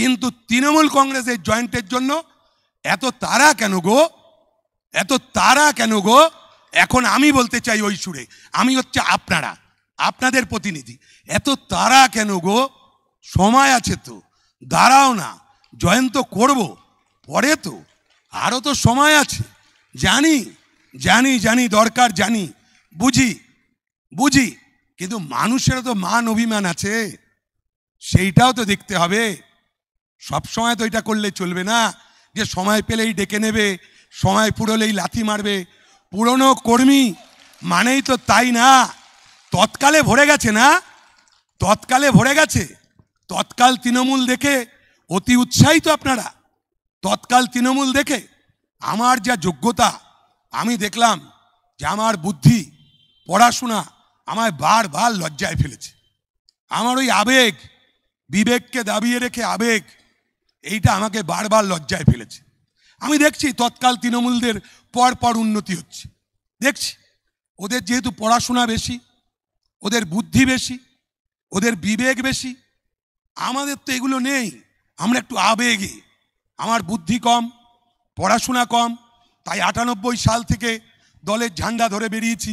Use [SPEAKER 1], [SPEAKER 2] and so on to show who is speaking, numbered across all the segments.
[SPEAKER 1] কিন্তু তৃণমূল কংগ্রেস এই জয়েন্টের জন্য এত তারা কেন গো এত তারা কেন গো এখন আমি বলতে চাই ওই সুরে আমি হচ্ছে আপনারা আপনাদের প্রতিনিধি এত তারা কেন গো সময় আছে তো দাঁড়াও না জয়ন্ত করব পরে তো আরও তো সময় আছে জানি জানি জানি দরকার জানি বুঝি বুঝি কিন্তু মানুষেরও তো মান অভিমান আছে সেইটাও তো দেখতে হবে সবসময় তো এটা করলে চলবে না যে সময় পেলেই ডেকে নেবে সময় পুরোলেই লাথি মারবে পুরনো কর্মী মানেই তো তাই না তৎকালে ভরে গেছে না তৎকালে ভরে গেছে তৎকাল তৃণমূল দেখে অতি উৎসাহিত আপনারা তৎকাল তৃণমূল দেখে আমার যা যোগ্যতা আমি দেখলাম যে আমার বুদ্ধি পড়াশোনা আমায় বারবার লজ্জায় ফেলেছে আমার ওই আবেগ বিবেককে দাবিয়ে রেখে আবেগ এইটা আমাকে বারবার লজ্জায় ফেলেছে আমি দেখছি তৎকাল তৃণমূলদের পরপর উন্নতি হচ্ছে দেখছি ওদের যেহেতু পড়াশোনা বেশি ওদের বুদ্ধি বেশি ওদের বিবেক বেশি আমাদের তো এগুলো নেই আমরা একটু আবেগে আমার বুদ্ধি কম পড়াশোনা কম তাই আটানব্বই সাল থেকে দলের ঝান্ডা ধরে বেরিয়েছি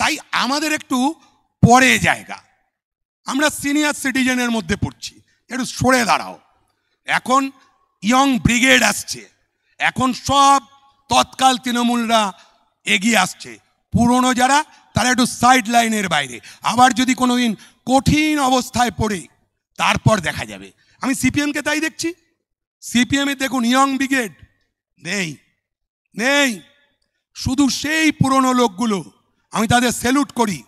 [SPEAKER 1] তাই আমাদের একটু পরে জায়গা আমরা সিনিয়র সিটিজেনের মধ্যে পড়ছি একটু সরে দাঁড়াও এখন ইয়ং ব্রিগেড আসছে এখন সব তৎকাল তৃণমূলরা এগিয়ে আসছে পুরনো যারা তারা একটু সাইড লাইনের বাইরে আবার যদি কোনো দিন কঠিন অবস্থায় পড়ে তারপর দেখা যাবে আমি সিপিএমকে তাই দেখছি সিপিএমে দেখুন ইয়ং ব্রিগেড নেই নেই শুধু সেই পুরনো লোকগুলো আমি তাদের স্যালুট করি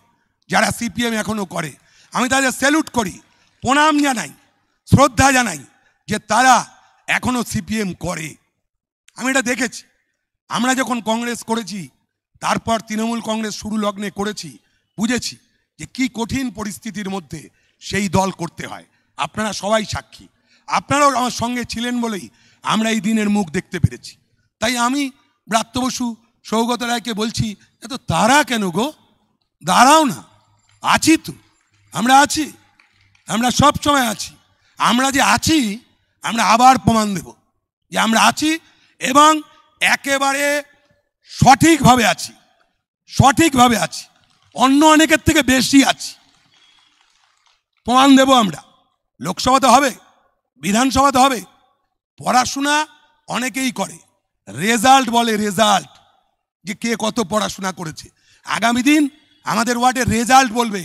[SPEAKER 1] যারা সিপিএম এখনও করে আমি তাদের স্যালুট করি প্রণাম জানাই শ্রদ্ধা জানাই যে তারা এখনও সিপিএম করে আমি এটা দেখেছি আমরা যখন কংগ্রেস করেছি তারপর তৃণমূল কংগ্রেস শুরু লগ্নে করেছি বুঝেছি যে কি কঠিন পরিস্থিতির মধ্যে সেই দল করতে হয় আপনারা সবাই সাক্ষী আপনারাও আমার সঙ্গে ছিলেন বলেই আমরা এই দিনের মুখ দেখতে পেরেছি তাই আমি ব্রাত্য বসু সৌগত রায়কে বলছি এত তারা কেন গো দাঁড়াও না আছি তো আমরা আছি আমরা সব সময় আছি আমরা যে আছি আমরা আবার প্রমাণ দেব যে আমরা আছি এবং একেবারে সঠিকভাবে আছি সঠিকভাবে আছি অন্য অনেকের থেকে বেশি আছি প্রমাণ দেব আমরা লোকসভাতে হবে বিধানসভাতে হবে পড়াশোনা অনেকেই করে রেজাল্ট বলে রেজাল্ট যে কে কত পড়াশোনা করেছে আগামী দিন আমাদের ওয়ার্ডে রেজাল্ট বলবে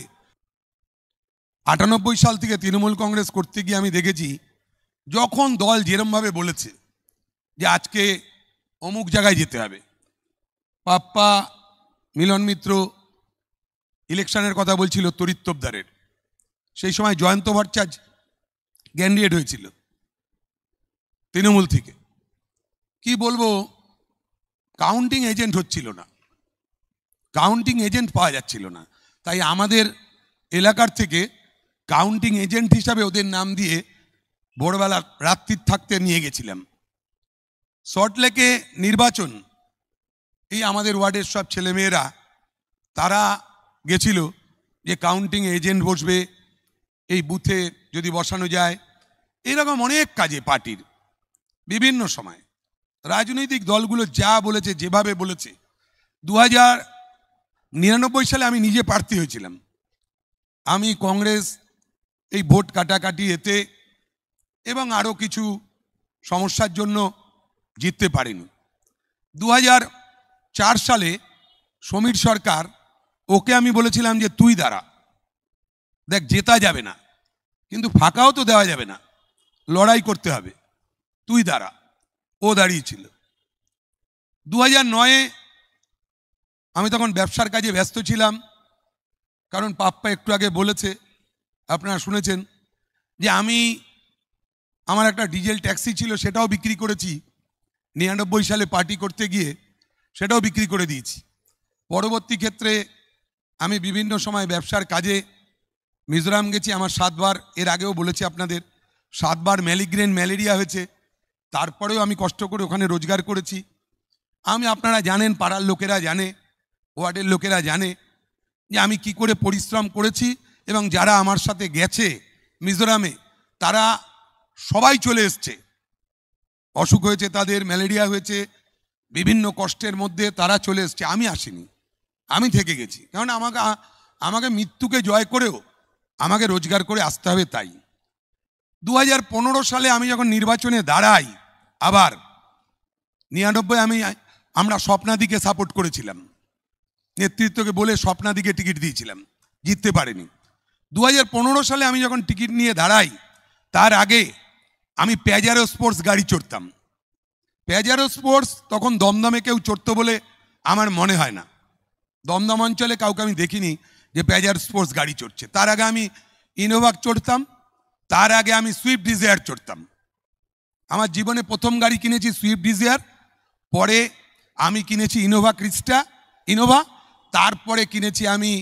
[SPEAKER 1] আটানব্বই সাল থেকে তৃণমূল কংগ্রেস করতে গিয়ে আমি দেখেছি যখন দল যেরমভাবে বলেছে যে আজকে অমুক জায়গায় যেতে হবে পাপ্পা মিলন মিত্র ইলেকশনের কথা বলছিল তরিত্তবদারের সেই সময় জয়ন্ত ভট্টাচার্য ক্যান্ডিডেট হয়েছিল তৃণমূল থেকে কি বলবো কাউন্টিং এজেন্ট হচ্ছিল না কাউন্টিং এজেন্ট পাওয়া যাচ্ছিল না তাই আমাদের এলাকার থেকে কাউন্টিং এজেন্ট হিসাবে ওদের নাম দিয়ে ভোরবেলা রাত্রির থাকতে নিয়ে গেছিলাম সল্টলেকে নির্বাচন এই আমাদের ওয়ার্ডের সব ছেলেমেয়েরা তারা গেছিল যে কাউন্টিং এজেন্ট বসবে এই বুথে যদি বসানো যায় এরকম অনেক কাজে পার্টির বিভিন্ন সময় রাজনৈতিক দলগুলো যা বলেছে যেভাবে বলেছে দু নিরানব্বই সালে আমি নিজে প্রার্থী হয়েছিলাম আমি কংগ্রেস এই ভোট কাটাকাটি এতে এবং আরও কিছু সমস্যার জন্য জিততে পারেনি দু চার সালে সমীর সরকার ওকে আমি বলেছিলাম যে তুই দাঁড়া দেখ জেতা যাবে না কিন্তু ফাঁকাও তো দেওয়া যাবে না লড়াই করতে হবে তুই দাঁড়া ও দাঁড়িয়েছিল দু নয়ে আমি তখন ব্যবসার কাজে ব্যস্ত ছিলাম কারণ পাপ্পা একটু আগে বলেছে আপনারা শুনেছেন যে আমি আমার একটা ডিজেল ট্যাক্সি ছিল সেটাও বিক্রি করেছি নিরানব্বই সালে পার্টি করতে গিয়ে সেটাও বিক্রি করে দিয়েছি পরবর্তী ক্ষেত্রে আমি বিভিন্ন সময় ব্যবসার কাজে মিজোরাম গেছি আমার সাতবার এর আগেও বলেছি আপনাদের সাতবার ম্যালিগ্রেন ম্যালেরিয়া হয়েছে তারপরেও আমি কষ্ট করে ওখানে রোজগার করেছি আমি আপনারা জানেন পাড়ার লোকেরা জানে ওয়ার্ডের লোকেরা জানে যে আমি কি করে পরিশ্রম করেছি এবং যারা আমার সাথে গেছে মিজোরামে তারা সবাই চলে এসছে অসুখ হয়েছে তাদের ম্যালেরিয়া হয়েছে বিভিন্ন কষ্টের মধ্যে তারা চলে এসছে আমি আসিনি আমি থেকে গেছি কারণ আমাকে আমাকে মৃত্যুকে জয় করেও আমাকে রোজগার করে আসতে হবে তাই দু সালে আমি যখন নির্বাচনে দাঁড়াই আবার নিরানব্বই আমি আমরা স্বপ্নাদিকে সাপোর্ট করেছিলাম নেতৃত্বকে বলে স্বপ্নাদিকে টিকিট দিয়েছিলাম জিততে পারেনি দু সালে আমি যখন টিকিট নিয়ে দাঁড়াই তার আগে আমি প্যাজারো স্পোর্টস গাড়ি চড়তাম প্যাজারো স্পোর্টস তখন দমদমে কেউ চড়তো বলে আমার মনে হয় না দমদম অঞ্চলে কাউকে আমি দেখিনি যে প্যাজার স্পোর্টস গাড়ি চড়ছে তার আগে আমি ইনোভাক চড়তাম তার আগে আমি সুইফট ডিজায়ার চড়তাম আমার জীবনে প্রথম গাড়ি কিনেছি সুইফট ডিজায়ার পরে আমি কিনেছি ইনোভা ক্রিস্টা ইনোভা তারপরে কিনেছি আমি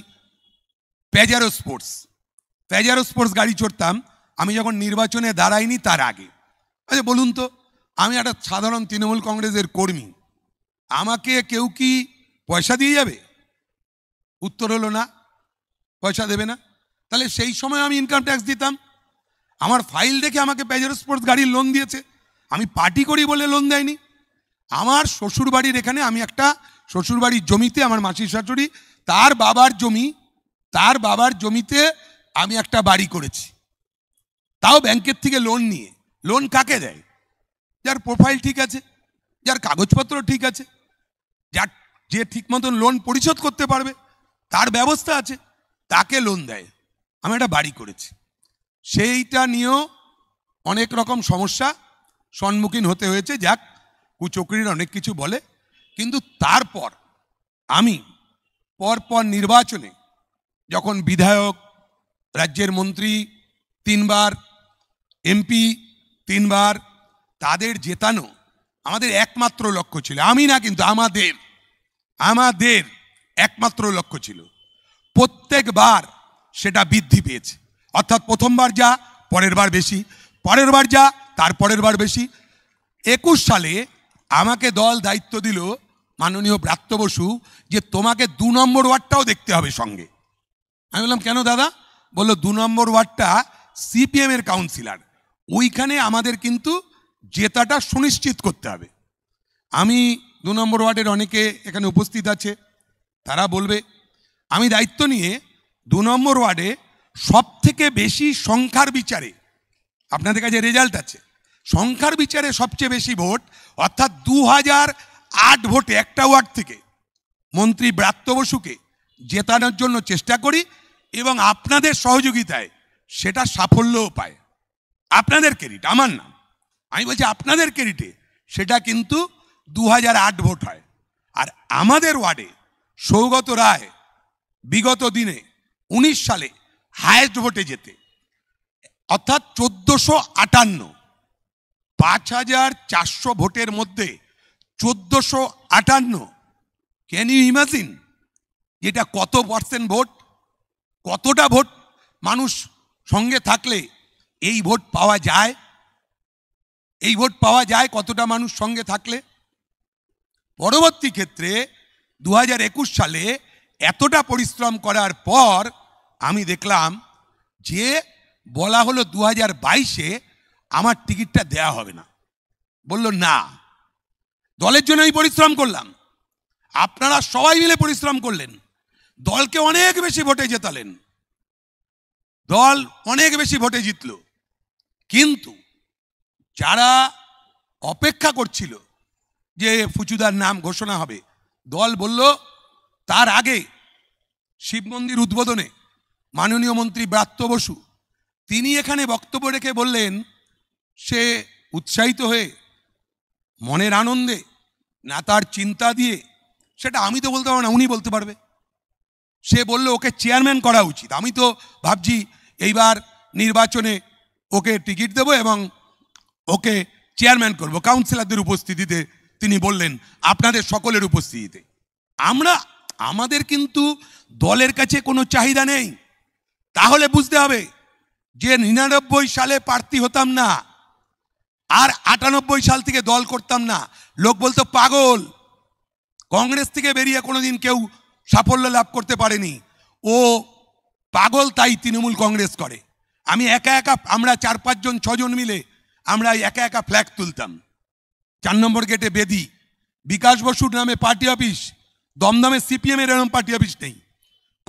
[SPEAKER 1] প্যাজারো স্পোর্টস প্যাজারো স্পোর্টস গাড়ি চড়তাম আমি যখন নির্বাচনে দাঁড়াইনি তার আগে আচ্ছা বলুন তো আমি একটা সাধারণ তৃণমূল কংগ্রেসের কর্মী আমাকে কেউ কি পয়সা দিয়ে যাবে উত্তর হলো না পয়সা দেবে না তাহলে সেই সময় আমি ইনকাম ট্যাক্স দিতাম আমার ফাইল দেখে আমাকে প্যাজারো স্পোর্টস গাড়ির লোন দিয়েছে আমি পার্টি করি বলে লোন দেয়নি আমার শ্বশুরবাড়ির এখানে আমি একটা শ্বশুরবাড়ির জমিতে আমার মাসির শাশুড়ি তার বাবার জমি তার বাবার জমিতে আমি একটা বাড়ি করেছি তাও ব্যাংকের থেকে লোন নিয়ে লোন কাকে দেয় যার প্রোফাইল ঠিক আছে যার কাগজপত্র ঠিক আছে যার যে ঠিক মতন লোন পরিশোধ করতে পারবে তার ব্যবস্থা আছে তাকে লোন দেয় আমি একটা বাড়ি করেছি সেইটা নিয়েও অনেক রকম সমস্যা সম্মুখীন হতে হয়েছে যাক কুচকরির অনেক কিছু বলে কিন্তু তারপর আমি পরপর নির্বাচনে যখন বিধায়ক রাজ্যের মন্ত্রী তিনবার এমপি তিনবার তাদের জেতানো আমাদের একমাত্র লক্ষ্য ছিল আমি না কিন্তু আমাদের আমাদের একমাত্র লক্ষ্য ছিল প্রত্যেকবার সেটা বৃদ্ধি পেয়েছে অর্থাৎ প্রথমবার যা পরের বার বেশি পরের বার যা তার পরের বার বেশি একুশ সালে আমাকে দল দায়িত্ব দিল মাননীয় ব্রাত্য বসু যে তোমাকে দু নম্বর ওয়ার্ডটাও দেখতে হবে সঙ্গে আমি বললাম কেন দাদা বললো দু নম্বর ওয়ার্ডটা সিপিএমের কাউন্সিলার ওইখানে আমাদের কিন্তু জেতাটা সুনিশ্চিত করতে হবে আমি দু নম্বর ওয়ার্ডের অনেকে এখানে উপস্থিত আছে তারা বলবে আমি দায়িত্ব নিয়ে দু নম্বর ওয়ার্ডে সব থেকে বেশি সংখ্যার বিচারে আপনাদের কাছে রেজাল্ট আছে সংখ্যার বিচারে সবচেয়ে বেশি ভোট অর্থাৎ দু হাজার আট ভোটে একটা ওয়ার্ড থেকে মন্ত্রী ব্রাত্য বসুকে জেতানোর জন্য চেষ্টা করি এবং আপনাদের সহযোগিতায় সেটা সাফল্যও পায় আপনাদের ক্রেডিট আমার নাম আমি বলছি আপনাদের ক্রেডিটে সেটা কিন্তু দু ভোট হয় আর আমাদের ওয়ার্ডে সৌগত রায় বিগত দিনে ১৯ সালে হায়েস্ট ভোটে যেতে অর্থাৎ চোদ্দোশো আটান্ন পাঁচ হাজার চারশো ভোটের মধ্যে চোদ্দোশো আটান্ন ক্যান ইউ ইমাজিন এটা কত পার্সেন্ট ভোট কতটা ভোট মানুষ সঙ্গে থাকলে এই ভোট পাওয়া যায় এই ভোট পাওয়া যায় কতটা মানুষ সঙ্গে থাকলে পরবর্তী ক্ষেত্রে দু সালে এতটা পরিশ্রম করার পর আমি দেখলাম যে বলা হলো দু হাজার বাইশে আমার টিকিটটা দেয়া হবে না বলল না দলের জন্য আমি পরিশ্রম করলাম আপনারা সবাই মিলে পরিশ্রম করলেন দলকে অনেক বেশি ভোটে জেতালেন দল অনেক বেশি ভোটে জিতলো কিন্তু যারা অপেক্ষা করছিল যে ফুচুদার নাম ঘোষণা হবে দল বলল তার আগে শিব মন্দির উদ্বোধনে মাননীয় মন্ত্রী ব্রাত্য বসু তিনি এখানে বক্তব্য রেখে বললেন সে উৎসাহিত হয়ে মনের আনন্দে না তার চিন্তা দিয়ে সেটা আমি তো বলতে পারবো না উনি বলতে পারবে সে বললো ওকে চেয়ারম্যান করা উচিত আমি তো ভাবছি এইবার নির্বাচনে ওকে টিকিট দেব এবং ওকে চেয়ারম্যান করব কাউন্সিলরদের উপস্থিতিতে তিনি বললেন আপনাদের সকলের উপস্থিতিতে আমরা আমাদের কিন্তু দলের কাছে কোনো চাহিদা নেই তাহলে বুঝতে হবে যে নিরানব্বই সালে প্রার্থী হতাম না আর আটানব্বই সাল থেকে দল করতাম না লোক বলতো পাগল কংগ্রেস থেকে বেরিয়ে কোনোদিন কেউ সাফল্য লাভ করতে পারেনি ও পাগল তাই তৃণমূল কংগ্রেস করে আমি একা একা আমরা চার পাঁচজন ছজন মিলে আমরা একা একা ফ্ল্যাগ তুলতাম চার নম্বর গেটে বেদি বিকাশ বসুর নামে পার্টি অফিস দমদমে সিপিএমের এরম পার্টি অফিস নেই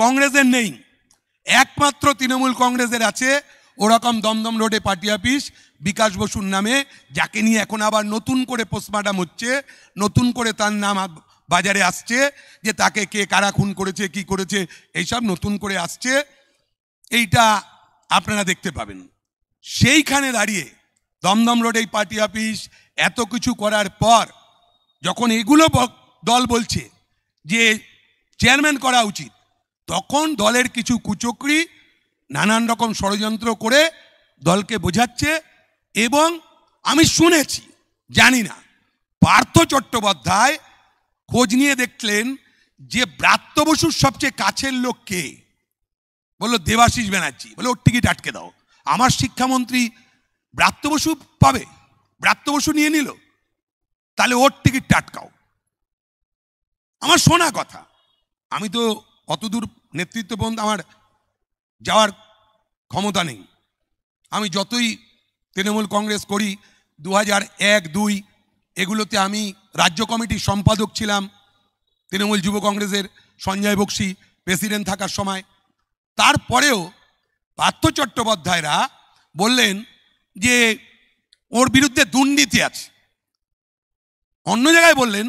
[SPEAKER 1] কংগ্রেসের নেই একমাত্র তৃণমূল কংগ্রেসের আছে ওরকম দমদম রোডে পার্টি অফিস বিকাশ বসুর নামে যাকে নিয়ে এখন আবার নতুন করে পোস্টমার্টাম হচ্ছে নতুন করে তার নাম বাজারে আসছে যে তাকে কে কারা খুন করেছে কি করেছে এইসব নতুন করে আসছে এইটা আপনারা দেখতে পাবেন সেইখানে দাঁড়িয়ে দমদম রোড এই পার্টি অফিস এত কিছু করার পর যখন এগুলো দল বলছে যে চেয়ারম্যান করা উচিত তখন দলের কিছু কুচকরি নানান রকম ষড়যন্ত্র করে দলকে বোঝাচ্ছে এবং আমি শুনেছি জানি না পার্থ চট্টোপাধ্যায় খোঁজ নিয়ে দেখলেন যে ব্রাত্য বসুর সবচেয়ে কাছের লোক কে বললো দেবাশিস ব্যানার্জি বলে ওর টিকিট আটকে দাও আমার শিক্ষামন্ত্রী ব্রাত্য বসু পাবে ব্রাত্য বসু নিয়ে নিল তাহলে ওর টিকিটটা আটকাও আমার শোনা কথা আমি তো অতদূর নেতৃত্ব পর্যন্ত আমার যাওয়ার ক্ষমতা নেই আমি যতই তৃণমূল কংগ্রেস করি দু হাজার এক দুই এগুলোতে আমি রাজ্য কমিটির সম্পাদক ছিলাম তৃণমূল যুব কংগ্রেসের সঞ্জয় বক্সি প্রেসিডেন্ট থাকার সময় তারপরেও পার্থ চট্টোপাধ্যায়রা বললেন যে ওর বিরুদ্ধে দুর্নীতি আছে অন্য জায়গায় বললেন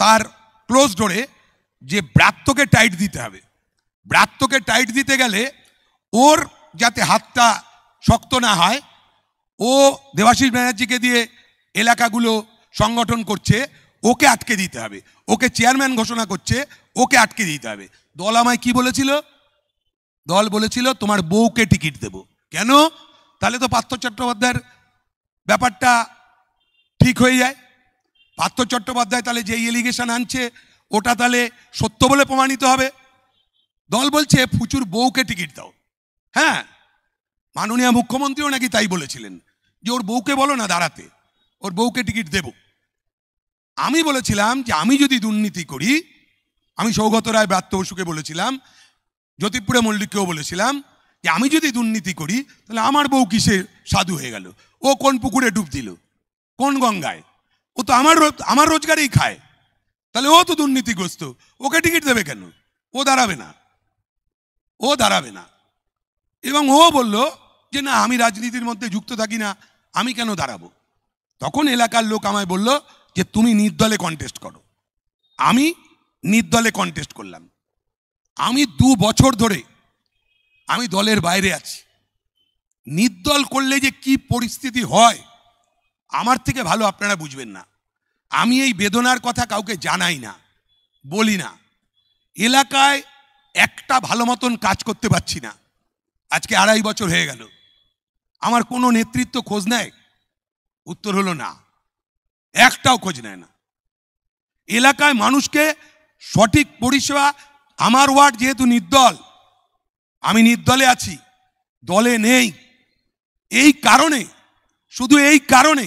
[SPEAKER 1] তার ক্লোজ ডোরে যে ব্রাত্যকে টাইট দিতে হবে ব্রাত্যকে টাইট দিতে গেলে ওর যাতে হাতটা শক্ত না হয় ও দেবাশিস ব্যানার্জিকে দিয়ে এলাকাগুলো সংগঠন করছে ওকে আটকে দিতে হবে ওকে চেয়ারম্যান ঘোষণা করছে ওকে আটকে দিতে হবে দল আমায় কি বলেছিল দল বলেছিল তোমার বউকে টিকিট দেব কেন তাহলে তো পার্থ চট্টোপাধ্যায়ের ব্যাপারটা ঠিক হয়ে যায় পার্থ চট্টোপাধ্যায় তাহলে যে এলিগেশন আনছে ওটা তাহলে সত্য বলে প্রমাণিত হবে দল বলছে ফুচুর বউকে টিকিট দাও হ্যাঁ মাননীয় মুখ্যমন্ত্রীও নাকি তাই বলেছিলেন যে ওর বউকে বলো না দাঁড়াতে ওর বউকে টিকিট দেব আমি বলেছিলাম যে আমি যদি দুর্নীতি করি আমি সৌগত রায় ব্রাত্য বসুকে বলেছিলাম জ্যোতিপুরে মল্লিককেও বলেছিলাম যে আমি যদি দুর্নীতি করি তাহলে আমার বউ কিসে সাধু হয়ে গেল ও কোন পুকুরে ডুব দিল কোন গঙ্গায় ও তো আমার আমার রোজগারেই খায় তাহলে ও তো দুর্নীতিগ্রস্ত ওকে টিকিট দেবে কেন ও দাঁড়াবে না ও দাঁড়াবে না এবং ও বলল যে না আমি রাজনীতির মধ্যে যুক্ত থাকি না আমি কেন দাঁড়াবো তখন এলাকার লোক আমায় বলল যে তুমি নির্দলে কন্টেস্ট করো আমি নির্দলে কন্টেস্ট করলাম আমি দু বছর ধরে আমি দলের বাইরে আছি নির্দল করলে যে কি পরিস্থিতি হয় আমার থেকে ভালো আপনারা বুঝবেন না আমি এই বেদনার কথা কাউকে জানাই না বলি না এলাকায় একটা ভালো মতন কাজ করতে পারছি না আজকে আড়াই বছর হয়ে গেল আমার কোনো নেতৃত্ব খোঁজ নেয় উত্তর হলো না একটাও খোঁজ নেয় না এলাকায় মানুষকে সঠিক পরিষেবা আমার ওয়ার্ড যেহেতু নির্দল আমি নির্দলে আছি দলে নেই এই কারণে শুধু এই কারণে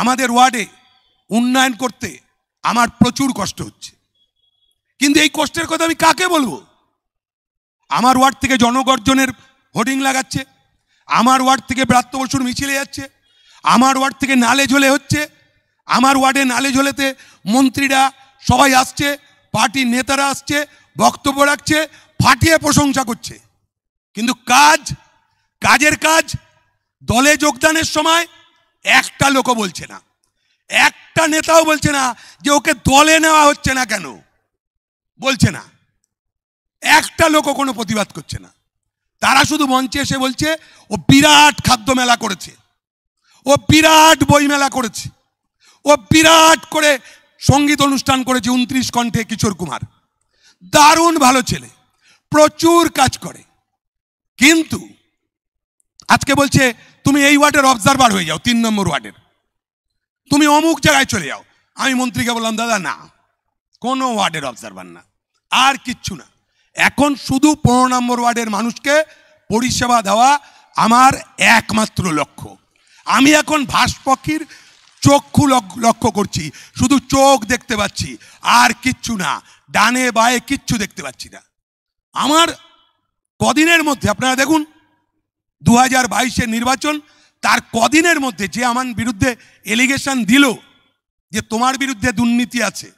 [SPEAKER 1] আমাদের ওয়ার্ডে উন্নয়ন করতে আমার প্রচুর কষ্ট হচ্ছে কিন্তু এই কষ্টের কথা আমি কাকে বলবো আমার ওয়ার্ড থেকে জনগর্জনের হোর্ডিং লাগাচ্ছে আমার ওয়ার্ড থেকে ব্রাত্য বসুর মিছিলে যাচ্ছে আমার ওয়ার্ড থেকে নালে ঝোলে হচ্ছে আমার ওয়ার্ডে নালে ঝোলেতে মন্ত্রীরা সবাই আসছে পার্টির নেতারা আসছে বক্তব্য রাখছে ফাটিয়ে প্রশংসা করছে কিন্তু কাজ কাজের কাজ দলে যোগদানের সময় একটা লোকও বলছে না একটা নেতাও বলছে না যে ওকে দলে নেওয়া হচ্ছে না কেন বলছে না একটা লোকও কোনো প্রতিবাদ করছে না তারা শুধু মঞ্চে এসে বলছে ও বিরাট খাদ্য মেলা করেছে ও বিরাট বই মেলা করেছে ও বিরাট করে সঙ্গীত অনুষ্ঠান করেছে উনত্রিশ কণ্ঠে কিশোর কুমার দারুণ ভালো ছেলে প্রচুর কাজ করে কিন্তু আজকে বলছে তুমি এই ওয়ার্ডের অবজারভার হয়ে যাও তিন নম্বর ওয়ার্ডের তুমি অমুক জায়গায় চলে যাও আমি মন্ত্রীকে বললাম দাদা না কোনো ওয়ার্ডের অবজারভার না আর কিচ্ছু না এখন শুধু পনেরো নম্বর ওয়ার্ডের মানুষকে পরিষেবা দেওয়া আমার একমাত্র লক্ষ্য আমি এখন ভাসপক্ষীর চক্ষু লক্ষ্য করছি শুধু চোখ দেখতে পাচ্ছি আর কিচ্ছু না ডানে বায়ে কিচ্ছু দেখতে পাচ্ছি না আমার কদিনের মধ্যে আপনারা দেখুন দু হাজার বাইশের নির্বাচন তার কদিনের মধ্যে যে আমার বিরুদ্ধে এলিগেশন দিল যে তোমার বিরুদ্ধে দুর্নীতি আছে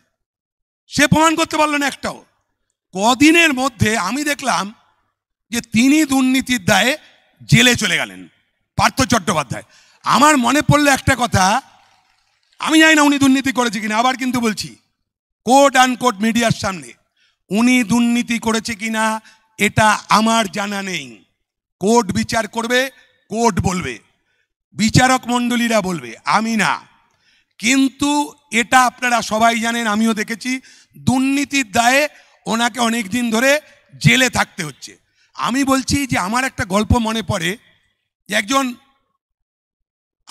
[SPEAKER 1] সে প্রমাণ করতে পারল না একটাও কদিনের মধ্যে আমি দেখলাম যে তিনি দুর্নীতির দায়ে জেলে চলে গেলেন পার্থ চট্টোপাধ্যায় আমার মনে পড়লো একটা কথা আমি জানি না উনি দুর্নীতি করেছে কিনা আবার কিন্তু বলছি কোর্ট আন কোর্ট মিডিয়ার সামনে উনি দুর্নীতি করেছে কিনা এটা আমার জানা নেই কোর্ট বিচার করবে কোর্ট বলবে বিচারক মণ্ডলীরা বলবে আমি না কিন্তু এটা আপনারা সবাই জানেন আমিও দেখেছি দুর্নীতির দায়ে ওনাকে অনেক দিন ধরে জেলে থাকতে হচ্ছে আমি বলছি যে আমার একটা গল্প মনে পড়ে যে একজন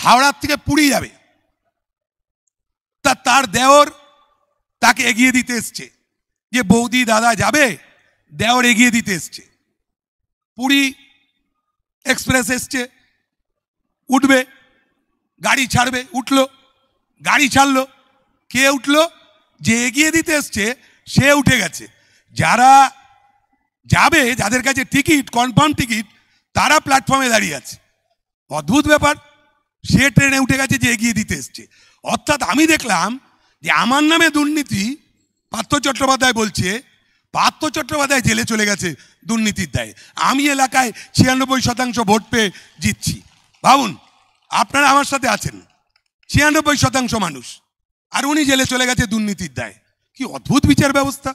[SPEAKER 1] হাওড়ার থেকে পুরী যাবে তা তার দেওর তাকে এগিয়ে দিতে এসছে যে বৌদি দাদা যাবে দেওর এগিয়ে দিতে এসছে পুরী এক্সপ্রেস এসছে উঠবে গাড়ি ছাড়বে উঠলো গাড়ি ছাড়লো কে উঠলো যে এগিয়ে দিতে এসছে সে উঠে গেছে যারা যাবে যাদের কাছে টিকিট কনফার্ম টিকিট তারা প্ল্যাটফর্মে দাঁড়িয়ে আছে অদ্ভুত ব্যাপার সে ট্রেনে উঠে গেছে যে এগিয়ে দিতে এসছে অর্থাৎ আমি দেখলাম যে আমার নামে দুর্নীতি পার্থ চট্টোপাধ্যায় বলছে পার্থ চট্টোপাধ্যায় জেলে চলে গেছে দুর্নীতির দায়ে আমি এলাকায় ছিয়ানব্বই শতাংশ ভোট পেয়ে জিতছি ভাবুন আপনারা আমার সাথে আছেন ছিয়ানব্বই শতাংশ মানুষ আর উনি জেলে চলে গেছে দুর্নীতির দায় কি অদ্ভুত বিচার ব্যবস্থা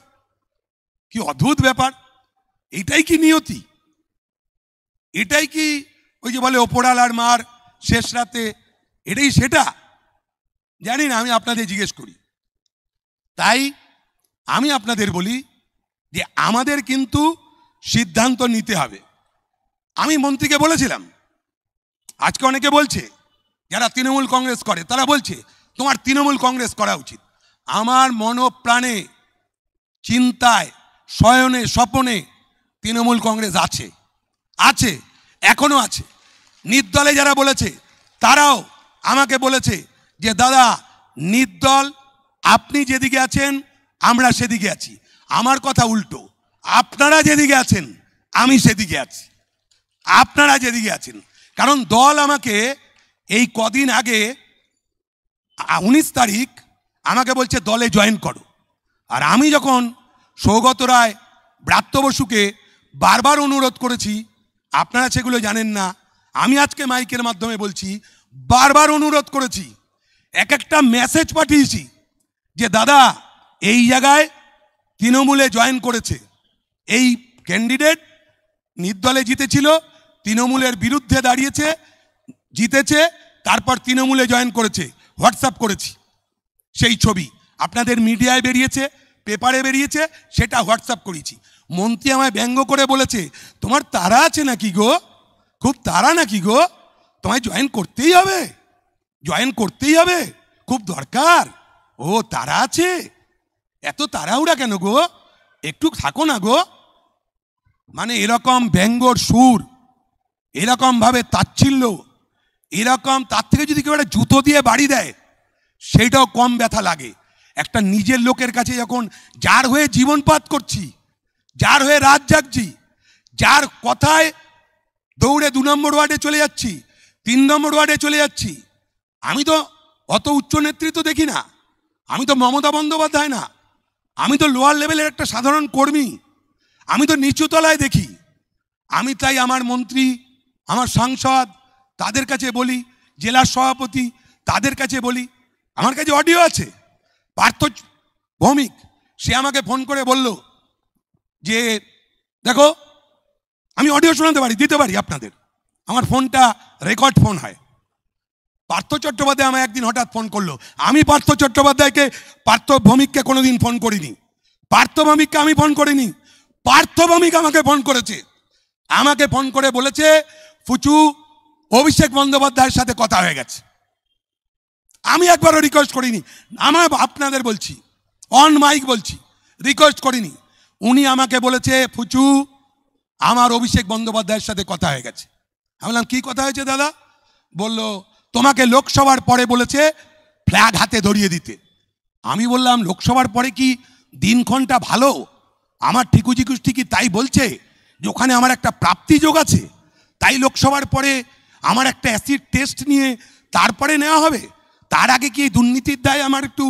[SPEAKER 1] কি অদ্ভুত ব্যাপার এটাই কি নিয়তি এটাই কি ওই যে বলে ওপরালার মার শেষ রাতে এটাই সেটা জানি না আমি আপনাদের জিজ্ঞেস করি তাই আমি আপনাদের বলি যে আমাদের কিন্তু সিদ্ধান্ত নিতে হবে আমি মন্ত্রীকে বলেছিলাম আজকে অনেকে বলছে যারা তৃণমূল কংগ্রেস করে তারা বলছে তোমার তৃণমূল কংগ্রেস করা উচিত আমার মনপ্রাণে চিন্তায় শয়নে স্বপনে তৃণমূল কংগ্রেস আছে আছে এখনও আছে নির্দলে যারা বলেছে তারাও আমাকে বলেছে যে দাদা নির্দল আপনি যেদিকে আছেন আমরা সেদিকে আছি আমার কথা উল্টো আপনারা যেদিকে আছেন আমি সেদিকে আছি আপনারা যেদিকে আছেন কারণ দল আমাকে এই কদিন আগে উনিশ তারিখ আমাকে বলছে দলে জয়েন করো আর আমি যখন সৌগত রায় ব্রাত্য বসুকে বারবার অনুরোধ করেছি আপনারা সেগুলো জানেন না আমি আজকে মাইকের মাধ্যমে বলছি বারবার অনুরোধ করেছি এক একটা মেসেজ পাঠিয়েছি যে দাদা এই জায়গায় তৃণমূলে জয়েন করেছে এই ক্যান্ডিডেট নির্দলে জিতেছিল তৃণমূলের বিরুদ্ধে দাঁড়িয়েছে জিতেছে তারপর তৃণমূলে জয়েন করেছে হোয়াটসঅ্যাপ করেছি সেই ছবি আপনাদের মিডিয়ায় বেরিয়েছে পেপারে বেরিয়েছে সেটা হোয়াটসঅ্যাপ করেছি মন্ত্রী আমায় ব্যঙ্গ করে বলেছে তোমার তারা আছে নাকি গো খুব তারা নাকি গো তোমায় জয়েন করতেই হবে জয়েন করতেই হবে খুব দরকার ও তারা আছে এত তাড়াহুড়া কেন গো একটু থাকো না গো মানে এরকম ব্যঙ্গর সুর এরকমভাবে তাচ্ছিল্য এরকম তার থেকে যদি কেউ একটা জুতো দিয়ে বাড়ি দেয় সেটাও কম ব্যথা লাগে একটা নিজের লোকের কাছে যখন যার হয়ে জীবনপাত করছি যার হয়ে রাত জাগছি যার কথায় দৌড়ে দু নম্বর ওয়ার্ডে চলে যাচ্ছি তিন নম্বর ওয়ার্ডে চলে যাচ্ছি আমি তো অত উচ্চ নেতৃত্ব দেখি না আমি তো মমতা বন্দ্যোপাধ্যায় না আমি তো লোয়ার লেভেলের একটা সাধারণ কর্মী আমি তো নিচুতলায় দেখি আমি তাই আমার মন্ত্রী আমার সাংসদ তাদের কাছে বলি জেলার সভাপতি তাদের কাছে বলি আমার কাছে অডিও আছে পার্থ ভৌমিক সে আমাকে ফোন করে বলল যে দেখো আমি অডিও শোনাতে পারি দিতে পারি আপনাদের আমার ফোনটা রেকর্ড ফোন হয় পার্থ চট্টোপাধ্যায় আমায় একদিন হঠাৎ ফোন করলো আমি পার্থ চট্টোপাধ্যায়কে পার্থ ভৌমিককে কোনোদিন ফোন করিনি পার্থ ভৌমিককে আমি ফোন করিনি পার্থ ভৌমিক আমাকে ফোন করেছে আমাকে ফোন করে বলেছে ফুচু অভিষেক বন্দ্যোপাধ্যায়ের সাথে কথা হয়ে গেছে আমি একবারও রিকোয়েস্ট করিনি আমার আপনাদের বলছি অন মাইক বলছি রিকোয়েস্ট করিনি উনি আমাকে বলেছে ফুচু আমার অভিষেক বন্দ্যোপাধ্যায়ের সাথে কথা হয়ে গেছে আমি বললাম কী কথা হয়েছে দাদা বললো তোমাকে লোকসভার পরে বলেছে ফ্ল্যাগ হাতে ধরিয়ে দিতে আমি বললাম লোকসভার পরে কি দিনক্ষণটা ভালো আমার ঠিকুজি কুষ্টি কি তাই বলছে যে ওখানে আমার একটা প্রাপ্তি যোগ আছে তাই লোকসভার পরে আমার একটা অ্যাসিড টেস্ট নিয়ে তারপরে নেওয়া হবে তার আগে কি এই দুর্নীতির দায় আমার একটু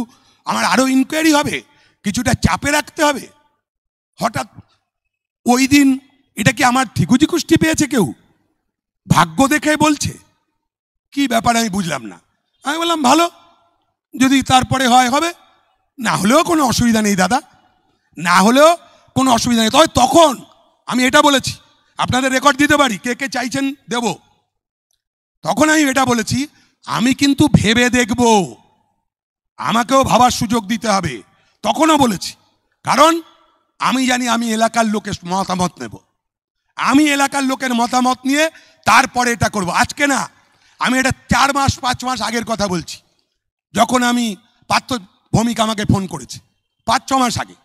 [SPEAKER 1] আমার আরও ইনকোয়ারি হবে কিছুটা চাপে রাখতে হবে হঠাৎ ওই দিন এটা কি আমার ঠিকুজি কুষ্টি পেয়েছে কেউ ভাগ্য দেখে বলছে কি ব্যাপার আমি বুঝলাম না আমি বললাম ভালো যদি তারপরে হয় হবে না হলেও কোনো অসুবিধা নেই দাদা না হলেও কোনো অসুবিধা নেই তবে তখন আমি এটা বলেছি আপনাদের রেকর্ড দিতে পারি কে কে চাইছেন দেব তখন আমি এটা বলেছি আমি কিন্তু ভেবে দেখব আমাকেও ভাবার সুযোগ দিতে হবে তখনও বলেছি কারণ আমি জানি আমি এলাকার লোকের মতামত নেব আমি এলাকার লোকের মতামত নিয়ে তারপরে এটা করব আজকে না আমি এটা চার মাস পাঁচ মাস আগের কথা বলছি যখন আমি পার্থ ভৌমিক আমাকে ফোন করেছে পাঁচ ছ মাস আগে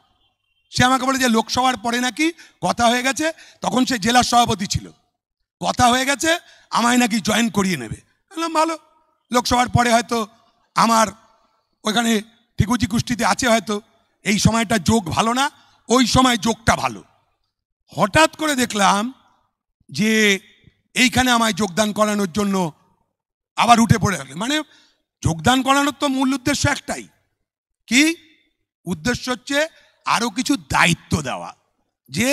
[SPEAKER 1] সে আমাকে বলে যে লোকসভার পরে নাকি কথা হয়ে গেছে তখন সে জেলার সভাপতি ছিল কথা হয়ে গেছে আমায় নাকি জয়েন করিয়ে নেবে বললাম ভালো লোকসভার পরে হয়তো আমার ওখানে ঠিকুচি কুষ্টিতে আছে হয়তো এই সময়টা যোগ ভালো না ওই সময় যোগটা ভালো হঠাৎ করে দেখলাম যে এইখানে আমায় যোগদান করানোর জন্য আবার উঠে পড়ে থাকলেন মানে যোগদান করানোর তো মূল উদ্দেশ্য একটাই কি উদ্দেশ্য হচ্ছে আরও কিছু দায়িত্ব দেওয়া যে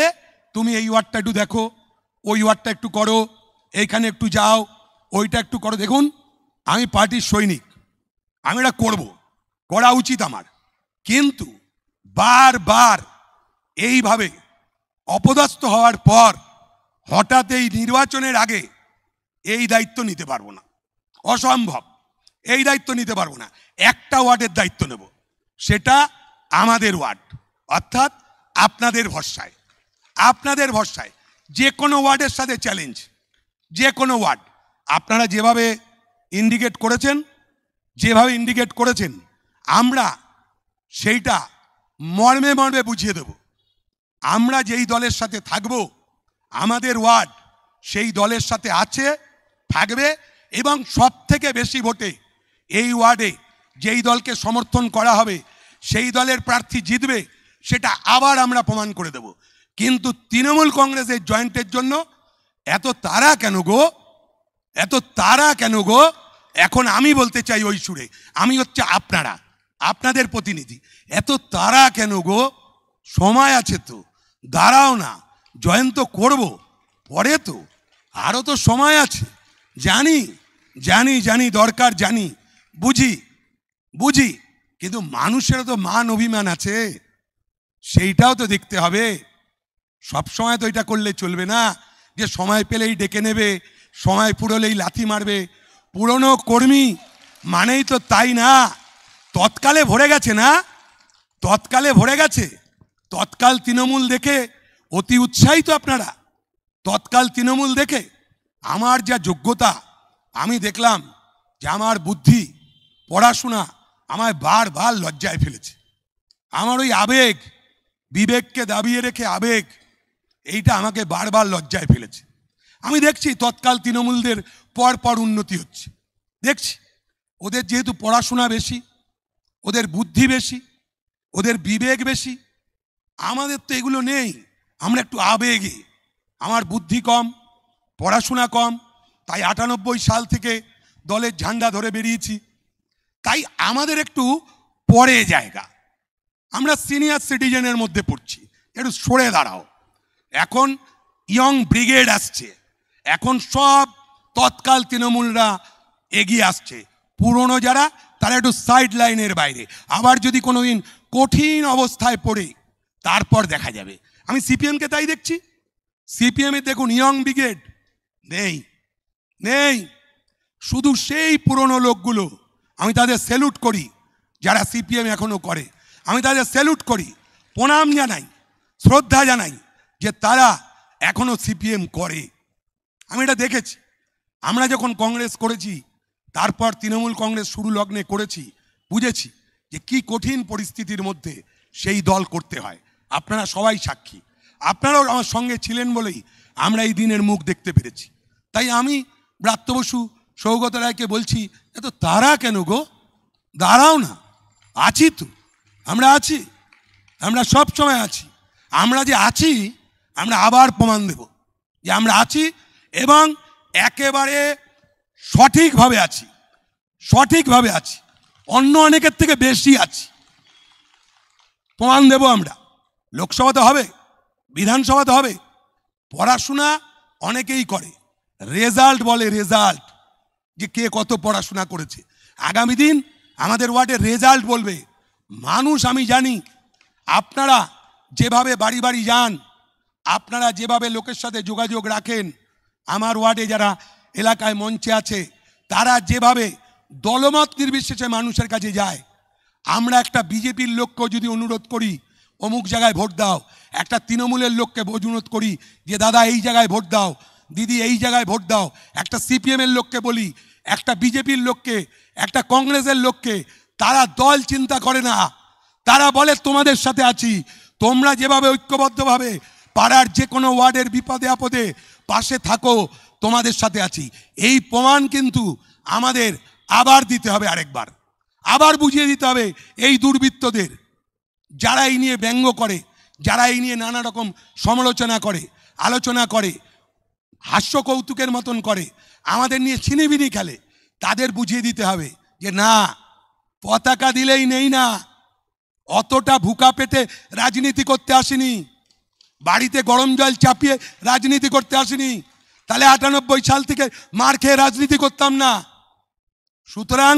[SPEAKER 1] তুমি এই ওয়ার্ডটা একটু দেখো ওই ওয়ার্ডটা একটু করো এইখানে একটু যাও ওইটা একটু করো দেখুন আমি পার্টির সৈনিক আমি এটা করব করা উচিত আমার কিন্তু বারবার এইভাবে অপদস্থ হওয়ার পর হঠাৎ এই নির্বাচনের আগে এই দায়িত্ব নিতে পারবো না অসম্ভব এই দায়িত্ব নিতে পারবো না একটা ওয়ার্ডের দায়িত্ব নেব সেটা আমাদের ওয়ার্ড অর্থাৎ আপনাদের ভরসায় আপনাদের ভরসায় যে কোনো ওয়ার্ডের সাথে চ্যালেঞ্জ যে কোনো ওয়ার্ড আপনারা যেভাবে ইন্ডিকেট করেছেন যেভাবে ইন্ডিকেট করেছেন আমরা সেইটা মর্মে মর্মে বুঝিয়ে দেব আমরা যেই দলের সাথে থাকব আমাদের ওয়ার্ড সেই দলের সাথে আছে থাকবে এবং সব থেকে বেশি ভোটে এই ওয়ার্ডে যেই দলকে সমর্থন করা হবে সেই দলের প্রার্থী জিতবে সেটা আবার আমরা প্রমাণ করে দেব কিন্তু তৃণমূল কংগ্রেসের জয়েন্টের জন্য এত তারা কেন গো এত তারা কেন গো এখন আমি বলতে চাই ওই সুরে আমি হচ্ছে আপনারা আপনাদের প্রতিনিধি এত তারা কেন গো সময় আছে তো দাঁড়াও না জয়েন্ট তো করবো পরে তো আরও তো সময় আছে জানি জানি জানি দরকার জানি বুঝি বুঝি কিন্তু মানুষেরও তো মান অভিমান আছে সেইটাও তো দেখতে হবে সব সময় তো এটা করলে চলবে না যে সময় পেলেই ডেকে নেবে সময় পুরোলেই লাথি মারবে পুরনো কর্মী মানেই তো তাই না তৎকালে ভরে গেছে না তৎকালে ভরে গেছে তৎকাল তৃণমূল দেখে অতি উৎসাহিত আপনারা তৎকাল তৃণমূল দেখে আমার যা যোগ্যতা আমি দেখলাম যে আমার বুদ্ধি পড়াশোনা আমায় বারবার লজ্জায় ফেলেছে আমার ওই আবেগ বিবেককে দাবিয়ে রেখে আবেগ এইটা আমাকে বারবার লজ্জায় ফেলেছে আমি দেখছি তৎকাল তৃণমূলদের পর পর উন্নতি হচ্ছে দেখছি ওদের যেহেতু পড়াশোনা বেশি ওদের বুদ্ধি বেশি ওদের বিবেক বেশি আমাদের তো এগুলো নেই আমরা একটু আবেগে আমার বুদ্ধি কম পড়াশোনা কম তাই আটানব্বই সাল থেকে দলের ঝান্ডা ধরে বেরিয়েছি তাই আমাদের একটু পরে জায়গা আমরা সিনিয়র সিটিজেনের মধ্যে পড়ছি একটু সরে দাঁড়াও এখন ইয়ং ব্রিগেড আসছে এখন সব তৎকাল তৃণমূলরা এগিয়ে আসছে পুরনো যারা তারা একটু সাইড লাইনের বাইরে আবার যদি কোনো দিন কঠিন অবস্থায় পড়ে তারপর দেখা যাবে আমি সিপিএমকে তাই দেখছি সিপিএমে দেখুন ইয়ং ব্রিগেড নেই নেই শুধু সেই পুরনো লোকগুলো আমি তাদের সেলুট করি যারা সিপিএম এখনও করে আমি তাদের সেলুট করি প্রণাম জানাই শ্রদ্ধা জানাই যে তারা এখনও সিপিএম করে আমি এটা দেখেছি আমরা যখন কংগ্রেস করেছি তারপর তৃণমূল কংগ্রেস শুরু লগ্নে করেছি বুঝেছি যে কি কঠিন পরিস্থিতির মধ্যে সেই দল করতে হয় আপনারা সবাই সাক্ষী আপনারাও আমার সঙ্গে ছিলেন বলেই আমরা এই দিনের মুখ দেখতে পেরেছি তাই আমি ব্রাত্যবসু বসু সৌগত রায়কে বলছি এত তারা কেন গো দাঁড়াও না আছি তো আমরা আছি আমরা সব সময় আছি আমরা যে আছি আমরা আবার প্রমাণ দেব যে আমরা আছি এবং একেবারে সঠিকভাবে আছি সঠিকভাবে আছি অন্য অনেকের থেকে বেশি আছি প্রমাণ দেব আমরা লোকসভাতে হবে বিধানসভাতে হবে পড়াশোনা অনেকেই করে রেজাল্ট বলে রেজাল্ট যে কে কত পড়াশোনা করেছে আগামী দিন আমাদের ওয়ার্ডে রেজাল্ট বলবে মানুষ আমি জানি আপনারা যেভাবে বাড়ি বাড়ি যান আপনারা যেভাবে লোকের সাথে যোগাযোগ রাখেন আমার ওয়ার্ডে যারা এলাকায় মঞ্চে আছে তারা যেভাবে দলমত নির্বিশেষে মানুষের কাছে যায় আমরা একটা বিজেপির লোককে যদি অনুরোধ করি অমুক জায়গায় ভোট দাও একটা তৃণমূলের লোককে অনুরোধ করি যে দাদা এই জায়গায় ভোট দাও দিদি এই জায়গায় ভোট দাও একটা সিপিএমের লোককে বলি একটা বিজেপির লোককে একটা কংগ্রেসের লোককে তারা দল চিন্তা করে না তারা বলে তোমাদের সাথে আছি তোমরা যেভাবে ঐক্যবদ্ধভাবে পাড়ার যে কোনো ওয়ার্ডের বিপদে আপদে পাশে থাকো তোমাদের সাথে আছি এই প্রমাণ কিন্তু আমাদের আবার দিতে হবে আরেকবার আবার বুঝিয়ে দিতে হবে এই দুর্বৃত্তদের যারা এই নিয়ে ব্যঙ্গ করে যারা এই নিয়ে নানা রকম সমালোচনা করে আলোচনা করে হাস্য কৌতুকের মতন করে আমাদের নিয়ে ছিনিবিনি খেলে তাদের বুঝিয়ে দিতে হবে যে না পতাকা দিলেই নেই না অতটা ভুকা পেটে রাজনীতি করতে আসেনি বাড়িতে গরম জল চাপিয়ে রাজনীতি করতে আসেনি তাহলে আটানব্বই সাল থেকে মার খেয়ে রাজনীতি করতাম না সুতরাং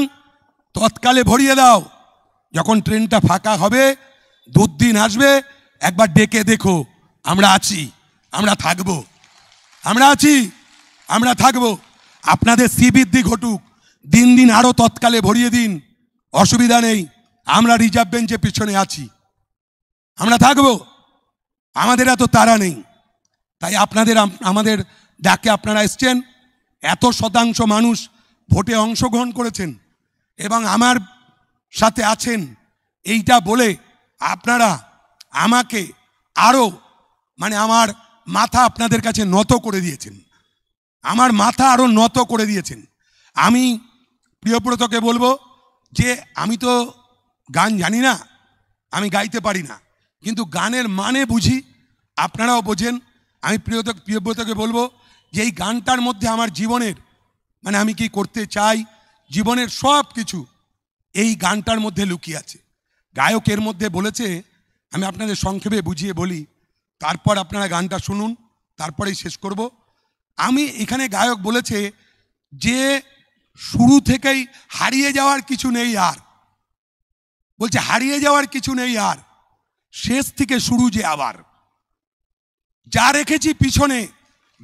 [SPEAKER 1] তৎকালে ভরিয়ে দাও যখন ট্রেনটা ফাঁকা হবে দুদিন আসবে একবার ডেকে দেখো আমরা আছি আমরা থাকবো আমরা আছি আমরা থাকব আপনাদের বৃদ্ধি ঘটুক দিন দিন আরও তৎকালে ভরিয়ে দিন অসুবিধা নেই আমরা রিজার্ভ বেঞ্চের পিছনে আছি আমরা থাকব আমাদের এত তারা নেই তাই আপনাদের আমাদের ডাকে আপনারা এসছেন এত শতাংশ মানুষ ভোটে অংশগ্রহণ করেছেন এবং আমার সাথে আছেন এইটা বলে আপনারা আমাকে আরও মানে আমার মাথা আপনাদের কাছে নত করে দিয়েছেন আমার মাথা আরও নত করে দিয়েছেন আমি প্রিয়ব্রতকে বলবো যে আমি তো গান জানি না আমি গাইতে পারি না কিন্তু গানের মানে বুঝি আপনারাও বোঝেন আমি প্রিয়ত প্রিয়ব্রতকে বলবো যে এই গানটার মধ্যে আমার জীবনের মানে আমি কি করতে চাই জীবনের সব কিছু এই গানটার মধ্যে লুকিয়ে আছে গায়কের মধ্যে বলেছে আমি আপনাদের সংক্ষেপে বুঝিয়ে বলি তারপর আপনারা গানটা শুনুন তারপরেই শেষ করব আমি এখানে গায়ক বলেছে যে শুরু থেকেই হারিয়ে যাওয়ার কিছু নেই আর বলছে হারিয়ে যাওয়ার কিছু নেই আর শেষ থেকে শুরু যে আবার যা রেখেছি পিছনে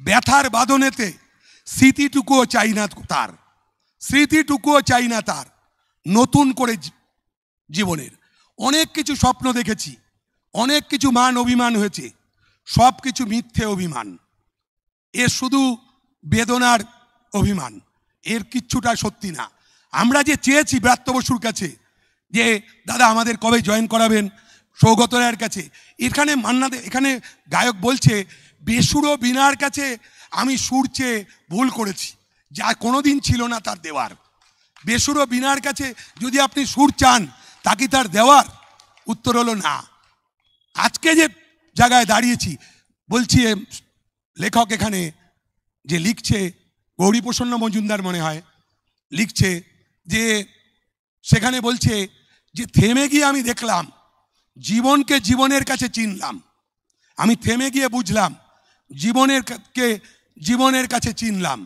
[SPEAKER 1] ব্যথার বাদনেতে স্মৃতিটুকুও চাই না তার স্মৃতিটুকুও চাই না তার নতুন করে জীবনের অনেক কিছু স্বপ্ন দেখেছি অনেক কিছু মান অভিমান হয়েছে সব কিছু মিথ্যে অভিমান এ শুধু বেদনার অভিমান এর কিচ্ছুটা সত্যি না আমরা যে চেয়েছি ব্রাত্য বসুর কাছে যে দাদা আমাদের কবে জয়েন করাবেন সৌগত রায়ের কাছে এখানে মান্না এখানে গায়ক বলছে বেসুরো বিনার কাছে আমি সুর চেয়ে ভুল করেছি যা কোনো দিন ছিল না তার দেওয়ার বেসুরো বিনার কাছে যদি আপনি সুর চান তা তার দেওয়ার উত্তর হলো না আজকে যে জায়গায় দাঁড়িয়েছি বলছি লেখক এখানে যে লিখছে গৌরীপ্রসন্ন মজুমদার মনে হয় লিখছে যে সেখানে বলছে যে থেমে গিয়ে আমি দেখলাম জীবনকে জীবনের কাছে চিনলাম আমি থেমে গিয়ে বুঝলাম জীবনের কে জীবনের কাছে চিনলাম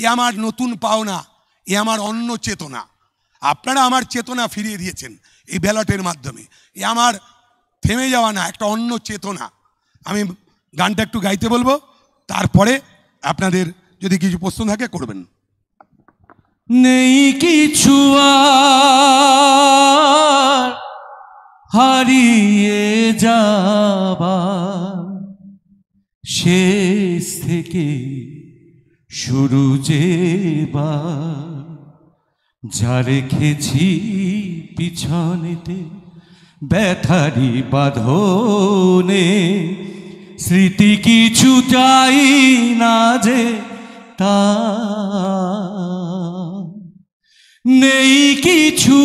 [SPEAKER 1] এ আমার নতুন পাওনা এ আমার অন্য চেতনা আপনারা আমার চেতনা ফিরিয়ে দিয়েছেন এই ব্যালটের মাধ্যমে এ আমার থেমে যাওয়া না একটা অন্য চেতনা আমি গানটা একটু গাইতে বলবো তারপরে আপনাদের যদি কিছু প্রশ্ন থাকে করবেন নেই কিছু
[SPEAKER 2] হারিয়ে যাবা শেষ থেকে শুরু বা যা রেখেছি পিছনেতে ব্যথারি বাঁধনে স্মৃতি কিছু চাই না যে তা নেই কিছু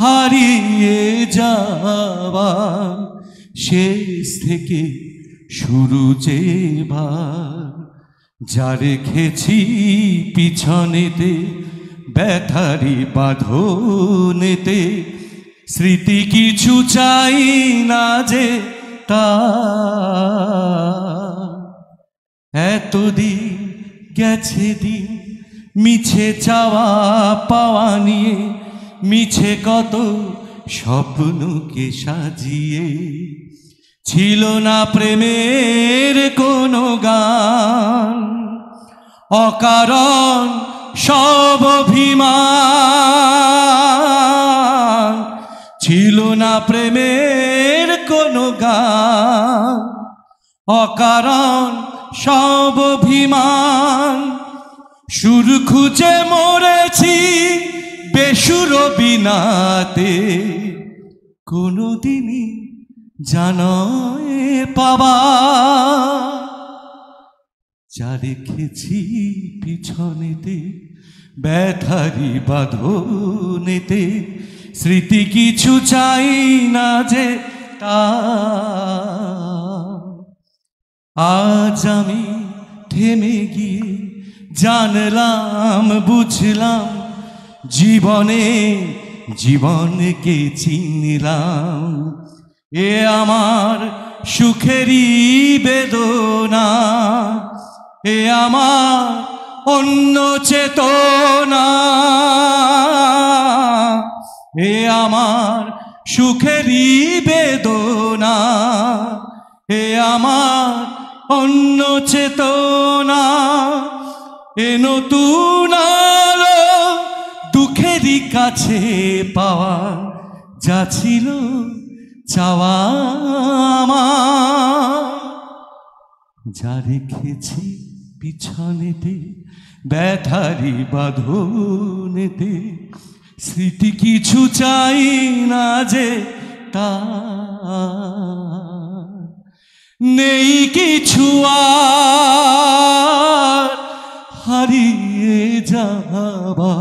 [SPEAKER 2] হারিয়ে যাওয়া শেষ থেকে শুরু যে ভার যা রেখেছি পিছনেতে ব্যথারি বাঁধনেতে স্মৃতি কিছু চাই না যে তা এতদিন গেছে দিন মিছে চাওয়া পাওয়া নিয়ে মিছে কত স্বপ্নকে সাজিয়ে ছিল না প্রেমের কোনো গান অকারণ সব অভিমান ছিল না প্রেমের কোনো গান অকারণ সব অভিমান সুর খুঁজে মরেছি বেসুর বিনাতে কোনোদিনই জানয় পাবা যা রেখেছি পিছনেতে ব্যথারি বাঁধনেতে স্মৃতি কিছু চাই না যে তা আজ আমি থেমে গিয়ে জানলাম বুঝলাম জীবনে জীবনকে চিনলাম এ আমার সুখেরই বেদনা এ আমার অন্য চেতনা এ আমার সুখেরই বেদনা হে আমার অন্য চেতনা এ নতুন দুঃখেরই কাছে পাওয়া যা ছিল চাওয়া আমার যা রেখেছি পিছনেতে ব্যথারি বাঁধনেতে স্মৃতি কিছু চাই না যে তা নেই কিছু আর হারিয়ে যাবা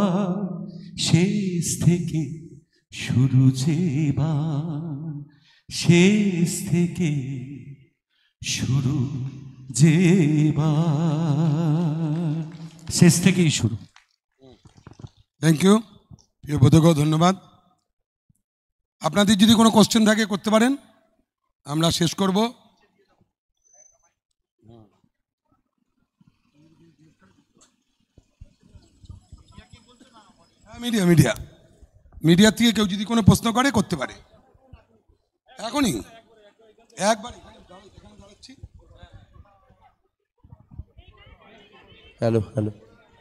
[SPEAKER 2] শেষ থেকে শুরু যেবার শেষ থেকে
[SPEAKER 1] শুরু শেষ থেকেই শুরু থ্যাংক ইউ প্রিয় বোধক ধন্যবাদ আপনাদের যদি কোনো কোশ্চেন থাকে করতে পারেন আমরা শেষ করব মিডিয়া মিডিয়া মিডিয়ার থেকে কেউ যদি কোনো প্রশ্ন করে করতে পারে এখনই একবারই
[SPEAKER 2] হ্যালো হ্যালো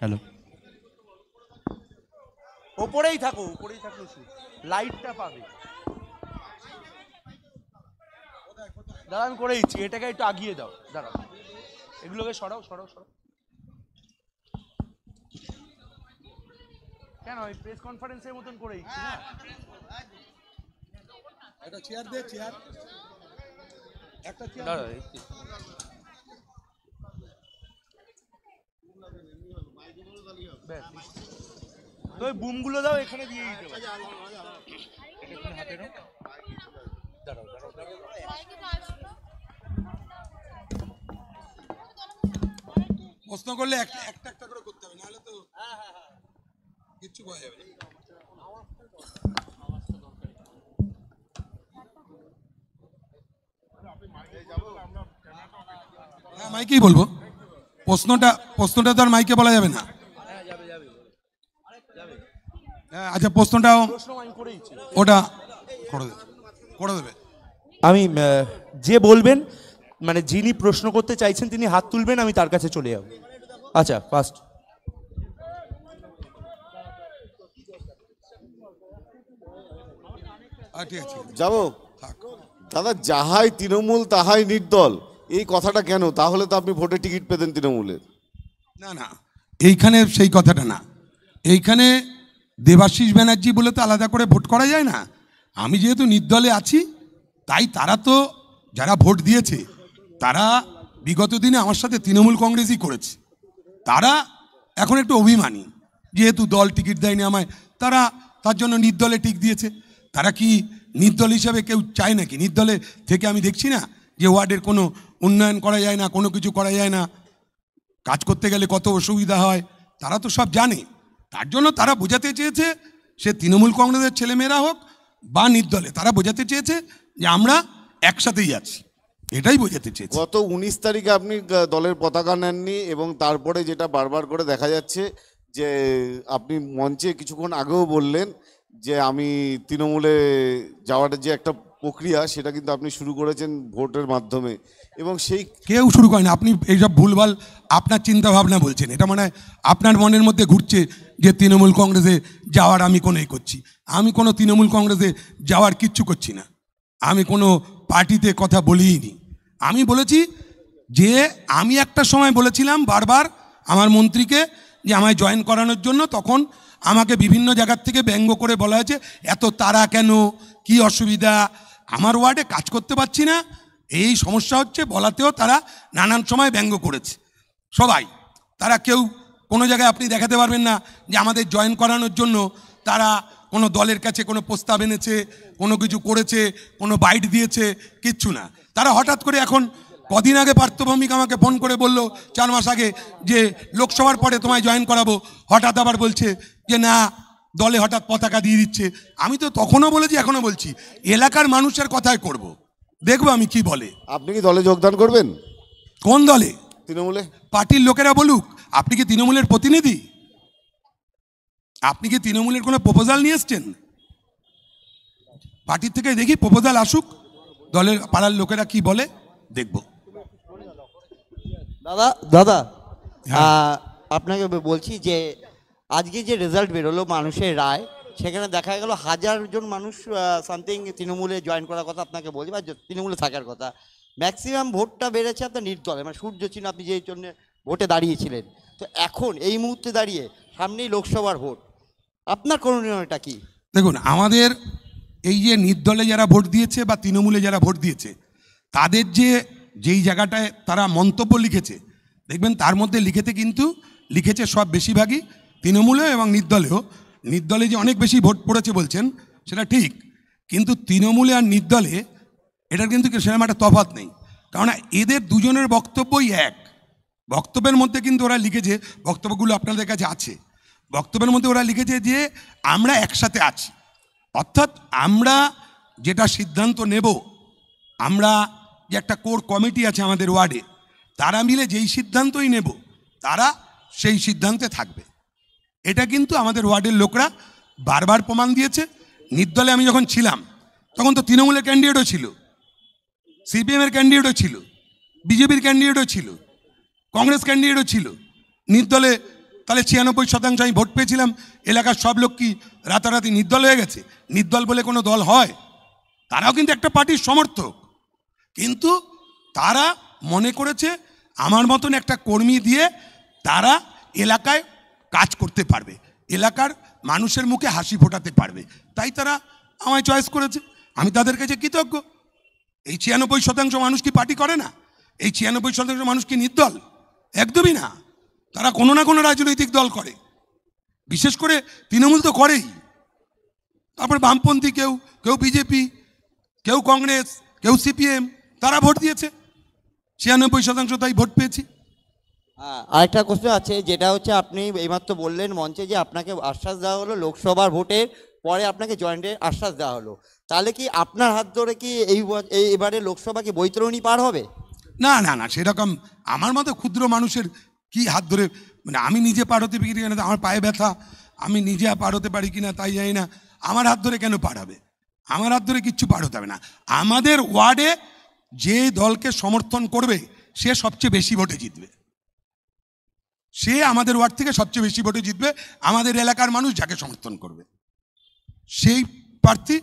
[SPEAKER 2] হ্যালো
[SPEAKER 1] ওপরেই থাকো ওপরেই থাকো লাইটটা পাবে দাঁড়ান আমি করে দিচ্ছি এটাকে একটু আগিয়ে দাও দাঁড়াও এগুলোকে সরাও সরাও সরাও কেন ওই প্রেস কনফারেন্সের মতন করে দিচ্ছি একটা চেয়ার দে চেয়ার
[SPEAKER 2] একটা চেয়ার দাঁড়াও
[SPEAKER 3] ব্যাস ওই বুমগুলো দাও এখানে দিয়ে দিতে
[SPEAKER 1] প্রশ্ন করলে একটা একটা একটা করে করতে হবে নাহলে তো হ্যাঁ হ্যাঁ হ্যাঁ কিচ্ছু পাওয়া যাবে হ্যাঁ মাইকেই বলবো প্রশ্নটা প্রশ্নটা তো আর মাইকে বলা যাবে না হ্যাঁ, আচ্ছা প্রশ্নটাও ওটা করে দেবে আমি যে বলবেন
[SPEAKER 2] মানে যিনি প্রশ্ন করতে চাইছেন তিনি হাত তুলবেন আমি তার কাছে চলে যাব আচ্ছা ফার্স্ট
[SPEAKER 3] যাব দাদা যাহাই তৃণমূল তাহাই নির্দল এই কথাটা
[SPEAKER 1] কেন তাহলে তো আপনি ভোটের টিকিট পেতেন তৃণমূলের না না এইখানে সেই কথাটা না এইখানে দেবাশিস ব্যানার্জি বলে তো আলাদা করে ভোট করা যায় না আমি যেহেতু নির্দলে আছি তাই তারা তো যারা ভোট দিয়েছে তারা বিগত দিনে আমার সাথে তৃণমূল কংগ্রেসই করেছে তারা এখন একটু অভিমানী যেহেতু দল টিকিট দেয়নি আমায় তারা তার জন্য নির্দলে টিক দিয়েছে তারা কি নির্দল হিসাবে কেউ চায় নাকি নির্দলে থেকে আমি দেখছি না যে ওয়ার্ডের কোনো উন্নয়ন করা যায় না কোনো কিছু করা যায় না কাজ করতে গেলে কত অসুবিধা হয় তারা তো সব জানে তার জন্য তারা বোঝাতে চেয়েছে সে তৃণমূল কংগ্রেসের ছেলেমেয়েরা হোক বা নির্দলে তারা বোঝাতে চেয়েছে যে আমরা একসাথেই আছি এটাই বোঝাতে চেয়েছি
[SPEAKER 3] গত উনিশ তারিখে আপনি দলের পতাকা নেননি এবং তারপরে যেটা বারবার করে দেখা যাচ্ছে যে আপনি মঞ্চে কিছুক্ষণ আগেও বললেন যে আমি তৃণমূলে যাওয়াটা যে একটা প্রক্রিয়া সেটা কিন্তু আপনি শুরু করেছেন ভোটের
[SPEAKER 1] মাধ্যমে এবং সেই কেউ শুরু করেন আপনি এইসব ভুলভাল আপনার চিন্তাভাবনা বলছেন এটা মানে আপনার মনের মধ্যে ঘুরছে যে তৃণমূল কংগ্রেসে যাওয়ার আমি কোনোই করছি আমি কোনো তৃণমূল কংগ্রেসে যাওয়ার কিচ্ছু করছি না আমি কোনো পার্টিতে কথা বলিনি আমি বলেছি যে আমি একটা সময় বলেছিলাম বারবার আমার মন্ত্রীকে যে আমায় জয়েন করানোর জন্য তখন আমাকে বিভিন্ন জায়গার থেকে ব্যঙ্গ করে বলা হয়েছে এত তারা কেন কি অসুবিধা আমার ওয়ার্ডে কাজ করতে পারছি না এই সমস্যা হচ্ছে বলাতেও তারা নানান সময় ব্যঙ্গ করেছে সবাই তারা কেউ কোনো জায়গায় আপনি দেখাতে পারবেন না যে আমাদের জয়েন করানোর জন্য তারা কোনো দলের কাছে কোনো প্রস্তাব এনেছে কোনো কিছু করেছে কোনো বাইট দিয়েছে কিচ্ছু না তারা হঠাৎ করে এখন কদিন আগে পার্থভৌমিক আমাকে ফোন করে বলল চার মাস আগে যে লোকসভার পরে তোমায় জয়েন করাবো হঠাৎ আবার বলছে যে না দলে হঠাৎ পতাকা দিয়ে দিচ্ছে আমি তো তখনও বলেছি এখনও বলছি এলাকার মানুষের কথায় করব। দেখবো আমি কি বলে আপনি কি দলে যোগদান করবেন কোন দলে তৃণমূলে পার্টির লোকেরা বলুক আপনি কি তৃণমূলের প্রতিনিধি আপনি কি তৃণমূলের কোনো প্রপোজাল নিয়ে এসছেন পার্টির থেকে দেখি প্রপোজাল আসুক দলের পাড়ার লোকেরা কি বলে দেখব দাদা দাদা হ্যাঁ।
[SPEAKER 3] আপনাকে বলছি যে আজকে যে রেজাল্ট বেরোলো মানুষের রায় সেখানে দেখা গেল হাজার জন মানুষ সামথিং তৃণমূলে জয়েন করার কথা আপনাকে বলি বা তৃণমূলে থাকার কথা ম্যাক্সিমাম ভোটটা বেড়েছে আপনার নির্দলে মানে সূর্য চিহ্ন আপনি যেই জন্য ভোটে দাঁড়িয়েছিলেন তো এখন এই মুহূর্তে দাঁড়িয়ে সামনেই লোকসভার ভোট আপনার করণীয়টা কি
[SPEAKER 1] দেখুন আমাদের এই যে নির্দলে যারা ভোট দিয়েছে বা তৃণমূলে যারা ভোট দিয়েছে তাদের যে যেই জায়গাটায় তারা মন্তব্য লিখেছে দেখবেন তার মধ্যে লিখেতে কিন্তু লিখেছে সব বেশিরভাগই তৃণমূলে এবং নির্দলেও নির্দলে যে অনেক বেশি ভোট পড়েছে বলছেন সেটা ঠিক কিন্তু তৃণমূলে আর নির্দলে এটার কিন্তু সেরকম একটা তফাত নেই কারণ এদের দুজনের বক্তব্যই এক বক্তব্যের মধ্যে কিন্তু ওরা লিখেছে বক্তব্যগুলো আপনাদের কাছে আছে বক্তব্যের মধ্যে ওরা লিখেছে যে আমরা একসাথে আছি অর্থাৎ আমরা যেটা সিদ্ধান্ত নেব আমরা যে একটা কোর কমিটি আছে আমাদের ওয়ার্ডে তারা মিলে যেই সিদ্ধান্তই নেব তারা সেই সিদ্ধান্তে থাকবে এটা কিন্তু আমাদের ওয়ার্ডের লোকরা বারবার প্রমাণ দিয়েছে নির্দলে আমি যখন ছিলাম তখন তো তৃণমূলের ক্যান্ডিডেটও ছিল সিপিএমের ক্যান্ডিডেটও ছিল বিজেপির ক্যান্ডিডেটও ছিল কংগ্রেস ক্যান্ডিডেটও ছিল নির্দলে তাহলে ছিয়ানব্বই শতাংশ আমি ভোট পেয়েছিলাম এলাকার সব লোক কি রাতারাতি নির্দল হয়ে গেছে নির্দল বলে কোনো দল হয় তারাও কিন্তু একটা পার্টির সমর্থক কিন্তু তারা মনে করেছে আমার মতন একটা কর্মী দিয়ে তারা এলাকায় কাজ করতে পারবে এলাকার মানুষের মুখে হাসি ফোটাতে পারবে তাই তারা আমায় চয়েস করেছে আমি তাদের কাছে কৃতজ্ঞ এই ছিয়ানব্বই শতাংশ মানুষ কি পার্টি করে না এই ছিয়ানব্বই শতাংশ মানুষ কি নির্দল একদমই না তারা কোনো না কোনো রাজনৈতিক দল করে বিশেষ করে তৃণমূল তো করেই তারপর বামপন্থী কেউ কেউ বিজেপি কেউ কংগ্রেস কেউ সিপিএম তারা ভোট দিয়েছে ছিয়ানব্বই শতাংশ তাই ভোট পেয়েছি হ্যাঁ। আরেকটা কোশ্চেন আছে যেটা হচ্ছে
[SPEAKER 3] আপনি এইমাত্র বললেন মঞ্চে যে আপনাকে আশ্বাস দেওয়া হলো লোকসভার ভোটের পরে আপনাকে জয়েন্টের আশ্বাস দেওয়া হলো তাহলে কি আপনার হাত ধরে কি এই এবারে লোকসভা কি বৈতরণী পার
[SPEAKER 1] হবে না না না সেরকম আমার মতো ক্ষুদ্র মানুষের কি হাত ধরে মানে আমি নিজে পার হতে পারি কিনা আমার পায়ে ব্যথা আমি নিজে পার হতে পারি কিনা তাই জানি না আমার হাত ধরে কেন পার হবে আমার হাত ধরে কিচ্ছু পার হতে হবে না আমাদের ওয়ার্ডে যে দলকে সমর্থন করবে সে সবচেয়ে বেশি ভোটে জিতবে সে আমাদের ওয়ার্ড থেকে সবচেয়ে বেশি ভোটে জিতবে আমাদের এলাকার মানুষ যাকে সমর্থন করবে সেই প্রার্থী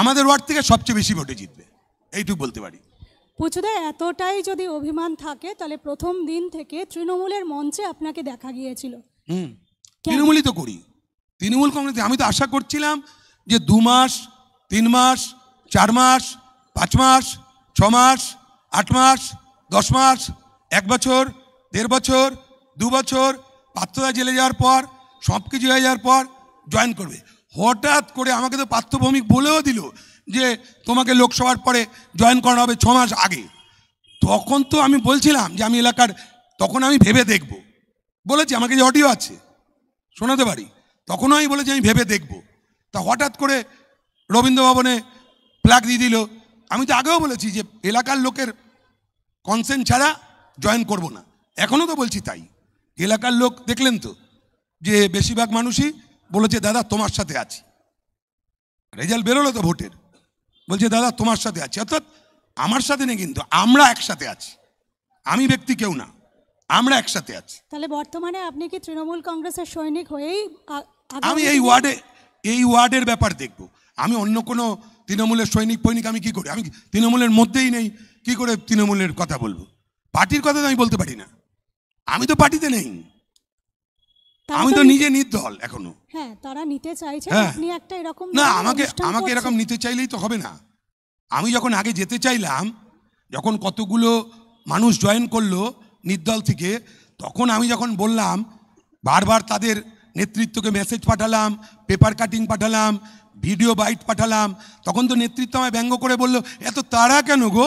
[SPEAKER 1] আমাদের ওয়ার্ড থেকে সবচেয়ে বেশি ভোটে জিতবে এইটুকু বলতে পারি
[SPEAKER 4] পুচুদা এতটাই যদি অভিমান থাকে তাহলে প্রথম দিন থেকে তৃণমূলের মঞ্চে আপনাকে দেখা গিয়েছিল
[SPEAKER 1] হুম তৃণমূলই তো করি তৃণমূল কংগ্রেস আমি তো আশা করছিলাম যে দু মাস তিন মাস চার মাস পাঁচ মাস ছ মাস আট মাস দশ মাস এক বছর দেড় বছর দুবছর পার্থদা জেলে যাওয়ার পর সব কিছু হয়ে যাওয়ার পর জয়েন করবে হঠাৎ করে আমাকে তো পার্থভৌমিক বলেও দিল যে তোমাকে লোকসভার পরে জয়েন করানো হবে ছমাস আগে তখন তো আমি বলছিলাম যে আমি এলাকার তখন আমি ভেবে দেখব বলেছি আমাকে যে অডিও আছে শোনাতে পারি তখনও আমি বলেছি আমি ভেবে দেখব তা হঠাৎ করে রবীন্দ্র ভবনে প্ল্যাগ দিয়ে দিল আমি তো আগেও বলেছি যে এলাকার লোকের কনসেন্ট ছাড়া জয়েন করব না এখনও তো বলছি তাই এলাকার লোক দেখলেন তো যে বেশিরভাগ মানুষই বলেছে দাদা তোমার সাথে আছি রেজাল্ট বেরোলো তো ভোটের বলছে দাদা তোমার সাথে আছি অর্থাৎ আমার সাথে নেই কিন্তু আমরা একসাথে আছি আমি ব্যক্তি কেউ না আমরা একসাথে আছি
[SPEAKER 4] তাহলে বর্তমানে আপনি কি তৃণমূল কংগ্রেসের সৈনিক হয়েই আমি এই ওয়ার্ডে
[SPEAKER 1] এই ওয়ার্ডের ব্যাপার দেখব আমি অন্য কোনো তৃণমূলের সৈনিক ফৈনিক আমি কি করি আমি তৃণমূলের মধ্যেই নেই কি করে তৃণমূলের কথা বলবো পার্টির কথা তো আমি বলতে পারি না আমি তো পার্টিতে নেই আমি তো নিজে নির্দল এখনো
[SPEAKER 4] হ্যাঁ তারা নিতে হ্যাঁ। না আমাকে
[SPEAKER 1] আমাকে এরকম নিতে চাইলেই তো হবে না আমি যখন আগে যেতে চাইলাম যখন কতগুলো মানুষ জয়েন করলো নির্দল থেকে তখন আমি যখন বললাম বারবার তাদের নেতৃত্বকে মেসেজ পাঠালাম পেপার কাটিং পাঠালাম ভিডিও বাইট পাঠালাম তখন তো নেতৃত্ব আমায় ব্যঙ্গ করে বলল এত তারা কেন গো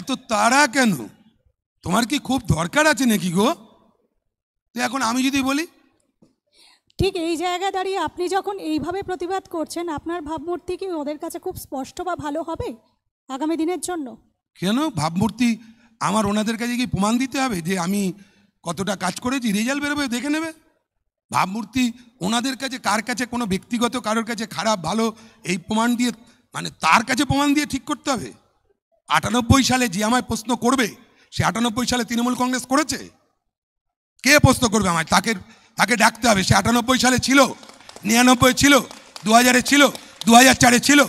[SPEAKER 1] এত তারা কেন তোমার কি খুব দরকার আছে নাকি গো তো এখন আমি যদি
[SPEAKER 4] বলি ঠিক এই জায়গায় দাঁড়িয়ে আপনি যখন এইভাবে প্রতিবাদ করছেন আপনার ভাবমূর্তি কি ওদের কাছে খুব স্পষ্ট বা ভালো হবে আগামী দিনের জন্য
[SPEAKER 1] কেন ভাবমূর্তি আমার ওনাদের কাছে কি প্রমাণ দিতে হবে যে আমি কতটা কাজ করেছি রেজাল্ট বেরোবে দেখে নেবে ভাবমূর্তি ওনাদের কাছে কার কাছে কোনো ব্যক্তিগত কারোর কাছে খারাপ ভালো এই প্রমাণ দিয়ে মানে তার কাছে প্রমাণ দিয়ে ঠিক করতে হবে আটানব্বই সালে যে আমায় প্রশ্ন করবে সে আটানব্বই সালে তৃণমূল কংগ্রেস করেছে কে প্রশ্ন করবে আমায় তাকে তাকে ডাকতে হবে সে আটানব্বই সালে ছিল নিরানব্বই ছিল দু হাজারে ছিল দু হাজার চারে ছিল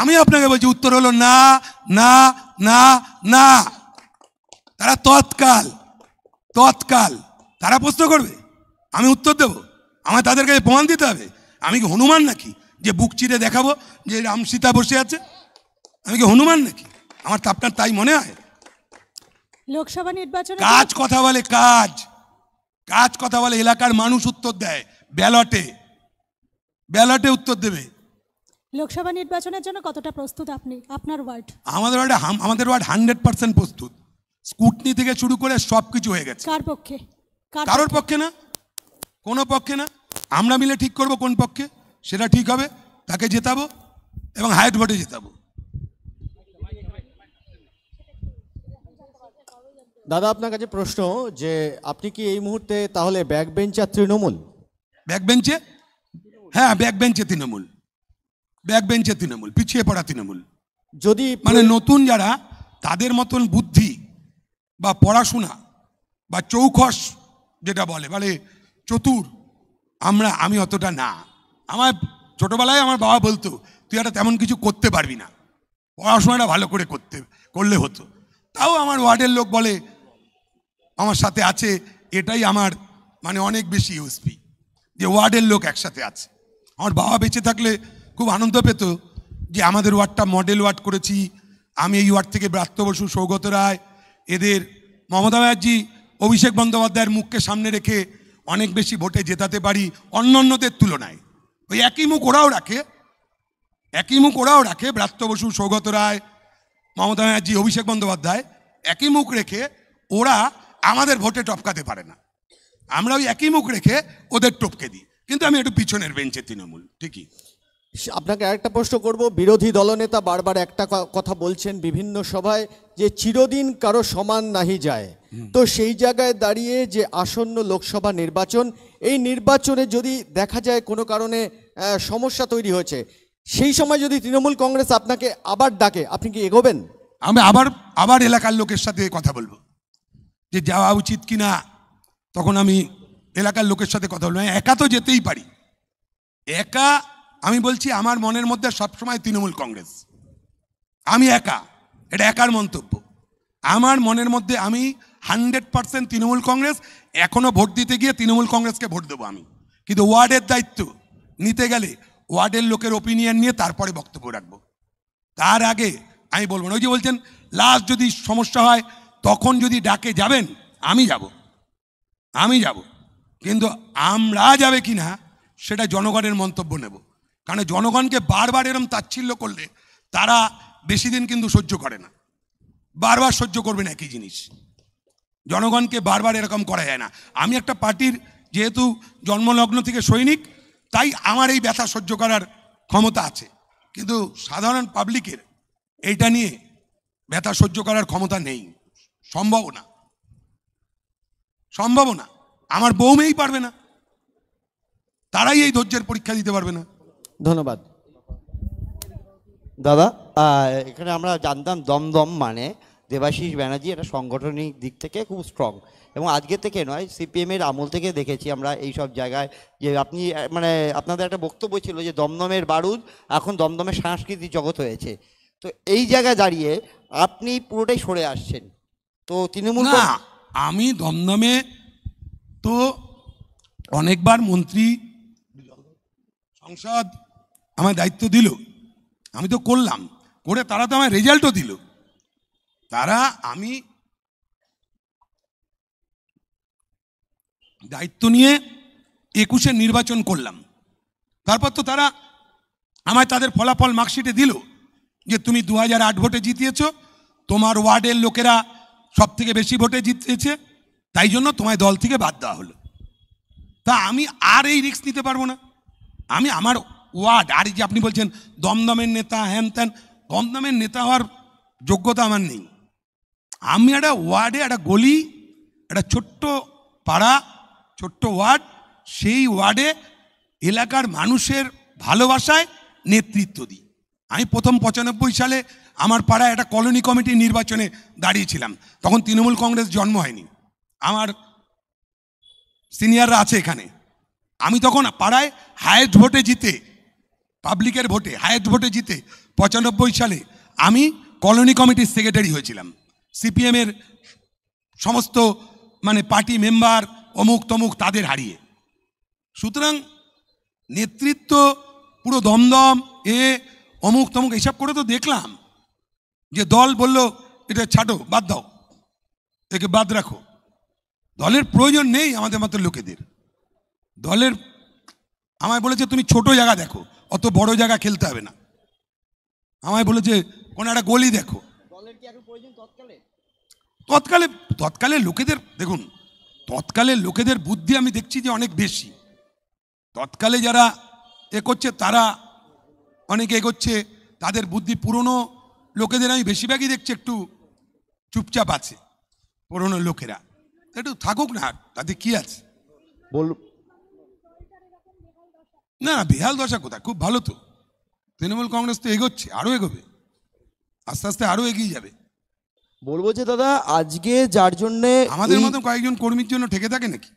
[SPEAKER 1] আমি আপনাকে বলছি উত্তর হলো না না না না তারা তৎকাল তৎকাল তারা প্রশ্ন করবে আমি উত্তর দেব আমার তাদের কাছে প্রমাণ দিতে হবে আমি কি হনুমান নাকি যে বুক চিরে দেখাবো যে রাম সীতা বসে আছে আমি কি হনুমান নাকি আমার আপনার তাই মনে হয়
[SPEAKER 4] লোকসভা নির্বাচনে
[SPEAKER 1] কাজ কথা বলে কাজ কাজ কথা বলে এলাকার মানুষ উত্তর দেয় ব্যালটে ব্যালটে উত্তর দেবে
[SPEAKER 4] লোকসভা নির্বাচনের জন্য কতটা প্রস্তুত আপনি আপনার ওয়ার্ড
[SPEAKER 1] আমাদের ওয়ার্ডে আমাদের ওয়ার্ড হান্ড্রেড পার্সেন্ট প্রস্তুত স্কুটনি থেকে শুরু করে সব কিছু হয়ে গেছে কার
[SPEAKER 4] পক্ষে কারোর পক্ষে না
[SPEAKER 1] কোনো পক্ষে না আমরা মিলে ঠিক করব কোন পক্ষে সেটা ঠিক হবে তাকে জেতাবো এবং হাইট ভোটে জেতাবো
[SPEAKER 3] দাদা আপনার কাছে প্রশ্ন যে আপনি কি এই মুহূর্তে তাহলে ব্যাক
[SPEAKER 1] বেঞ্চ আর তৃণমূল ব্যাক বেঞ্চে হ্যাঁ ব্যাক বেঞ্চে তৃণমূল ব্যাক বেঞ্চে তৃণমূল পিছিয়ে পড়া তৃণমূল যদি মানে নতুন যারা তাদের মতন বুদ্ধি বা পড়াশোনা বা চৌখস যেটা বলে মানে চতুর আমরা আমি অতটা না আমার ছোটোবেলায় আমার বাবা বলতো তুই একটা তেমন কিছু করতে পারবি না পড়াশোনাটা ভালো করে করতে করলে হতো তাও আমার ওয়ার্ডের লোক বলে আমার সাথে আছে এটাই আমার মানে অনেক বেশি ইউএসপি যে ওয়ার্ডের লোক একসাথে আছে আমার বাবা বেঁচে থাকলে খুব আনন্দ পেত যে আমাদের ওয়ার্ডটা মডেল ওয়ার্ড করেছি আমি এই ওয়ার্ড থেকে ব্রাত্য বসু সৌগত রায় এদের মমতা ব্যানার্জি অভিষেক বন্দ্যোপাধ্যায়ের মুখকে সামনে রেখে অনেক বেশি ভোটে জেতাতে পারি অন্য অন্যদের তুলনায় ওই একই মুখ ওরাও রাখে একই মুখ ওরাও রাখে ব্রাত্য বসু সৌগত রায় মমতা ব্যানার্জি অভিষেক বন্দ্যোপাধ্যায় একই মুখ রেখে ওরা আমাদের ভোটে টপকাতে পারে না আমরা ওই একই মুখ রেখে ওদের টপকে দিই কিন্তু আমি একটু পিছনের বেঞ্চে তৃণমূল ঠিকই আপনাকে
[SPEAKER 3] আরেকটা প্রশ্ন করব বিরোধী দলনেতা বারবার একটা কথা বলছেন বিভিন্ন সভায় যে চিরদিন কারো সমান নাহি যায় তো সেই জায়গায় দাঁড়িয়ে যে আসন্ন লোকসভা নির্বাচন এই নির্বাচনে যদি দেখা যায় কোনো কারণে সমস্যা তৈরি হয়েছে সেই
[SPEAKER 1] সময় যদি তৃণমূল কংগ্রেস আপনাকে আবার ডাকে আপনি কি এগোবেন আমি আবার আবার এলাকার লোকের সাথে কথা বলবো যে যাওয়া উচিত কি না তখন আমি এলাকার লোকের সাথে কথা বললাম হ্যাঁ, একা তো যেতেই পারি একা আমি বলছি আমার মনের মধ্যে সবসময় তৃণমূল কংগ্রেস আমি একা এটা একার মন্তব্য আমার মনের মধ্যে আমি হান্ড্রেড পার্সেন্ট তৃণমূল কংগ্রেস এখনও ভোট দিতে গিয়ে তৃণমূল কংগ্রেসকে ভোট দেবো আমি কিন্তু ওয়ার্ডের দায়িত্ব নিতে গেলে ওয়ার্ডের লোকের ওপিনিয়ন নিয়ে তারপরে বক্তব্য রাখবো তার আগে আমি বলবো না ওই যে বলছেন লাস্ট যদি সমস্যা হয় তখন যদি ডাকে যাবেন আমি যাব আমি যাব কিন্তু আমরা যাবে কি না সেটা জনগণের মন্তব্য নেব কারণ জনগণকে বারবার এরম তাচ্ছিল্য করলে তারা বেশি দিন কিন্তু সহ্য করে না বারবার সহ্য করবেন একই জিনিস জনগণকে বারবার এরকম করা যায় না আমি একটা পার্টির যেহেতু জন্মলগ্ন থেকে সৈনিক তাই আমার এই ব্যথা সহ্য করার ক্ষমতা আছে কিন্তু সাধারণ পাবলিকের এইটা নিয়ে ব্যথা সহ্য করার ক্ষমতা নেই সম্ভব না সম্ভব না আমার বৌমেই পারবে না তারাই এই ধৈর্যের পরীক্ষা দিতে পারবে না
[SPEAKER 3] ধন্যবাদ দাদা এখানে আমরা জানতাম দমদম মানে দেবাশিস ব্যানার্জি এটা সাংগঠনিক দিক থেকে খুব স্ট্রং এবং আজকে থেকে নয় সিপিএমের আমল থেকে দেখেছি আমরা এই সব জায়গায় যে আপনি মানে আপনাদের একটা বক্তব্য ছিল যে দমদমের বারুদ এখন দমদমের সাংস্কৃতিক জগৎ হয়েছে তো এই জায়গায় দাঁড়িয়ে আপনি পুরোটাই সরে আসছেন
[SPEAKER 1] তো তৃণমূল না আমি দমদমে তো অনেকবার মন্ত্রী সংসদ আমায় দায়িত্ব দিল আমি তো করলাম করে তারা তো আমার রেজাল্টও দিল তারা আমি দায়িত্ব নিয়ে একুশে নির্বাচন করলাম তারপর তো তারা আমায় তাদের ফলাফল মার্কশিটে দিল যে তুমি দু ভোটে জিতিয়েছ তোমার ওয়ার্ডের লোকেরা সব থেকে বেশি ভোটে জিতেছে তাই জন্য তোমায় দল থেকে বাদ দেওয়া হলো তা আমি আর এই রিক্স নিতে পারবো না আমি আমার ওয়ার্ড আর যে আপনি বলছেন দমদমের নেতা হ্যান ত্যান দমদমের নেতা হওয়ার যোগ্যতা আমার নেই আমি একটা ওয়ার্ডে একটা গলি একটা ছোট্ট পাড়া ছোট্ট ওয়ার্ড সেই ওয়ার্ডে এলাকার মানুষের ভালোবাসায় নেতৃত্ব দিই আমি প্রথম পঁচানব্বই সালে আমার পাড়ায় একটা কলোনি কমিটির নির্বাচনে দাঁড়িয়েছিলাম তখন তৃণমূল কংগ্রেস জন্ম হয়নি আমার সিনিয়ররা আছে এখানে আমি তখন পাড়ায় হায়েস্ট ভোটে জিতে পাবলিকের ভোটে হায়েস্ট ভোটে জিতে পঁচানব্বই সালে আমি কলোনি কমিটির সেক্রেটারি হয়েছিলাম সিপিএমের সমস্ত মানে পার্টি মেম্বার অমুক তমুক তাদের হারিয়ে সুতরাং নেতৃত্ব পুরো দমদম এ অমুক তমুক এসব করে তো দেখলাম যে দল বলল এটা ছাটো বাদ দাও একে বাদ রাখো দলের প্রয়োজন নেই আমাদের মতো লোকেদের দলের আমায় বলেছে তুমি ছোট জায়গা দেখো অত বড় জায়গা খেলতে হবে না আমায় বলেছে কোনো একটা গলি দেখো তৎকালে তৎকালে লোকেদের দেখুন তৎকালে লোকেদের বুদ্ধি আমি দেখছি যে অনেক বেশি তৎকালে যারা এ করছে তারা অনেকে এগোচ্ছে তাদের বুদ্ধি পুরনো লোকেদের আমি বেশিরভাগই দেখছি একটু চুপচাপ আছে পুরোনো লোকেরা একটু থাকুক না তাতে কি আছে বল না না বেহাল দশা কোথায় খুব ভালো তো তৃণমূল কংগ্রেস তো এগোচ্ছে আরও এগোবে আস্তে আস্তে আরও এগিয়ে যাবে বলবো যে দাদা আজকে যার জন্যে আমাদের মতো কয়েকজন কর্মীর জন্য ঠেকে থাকে নাকি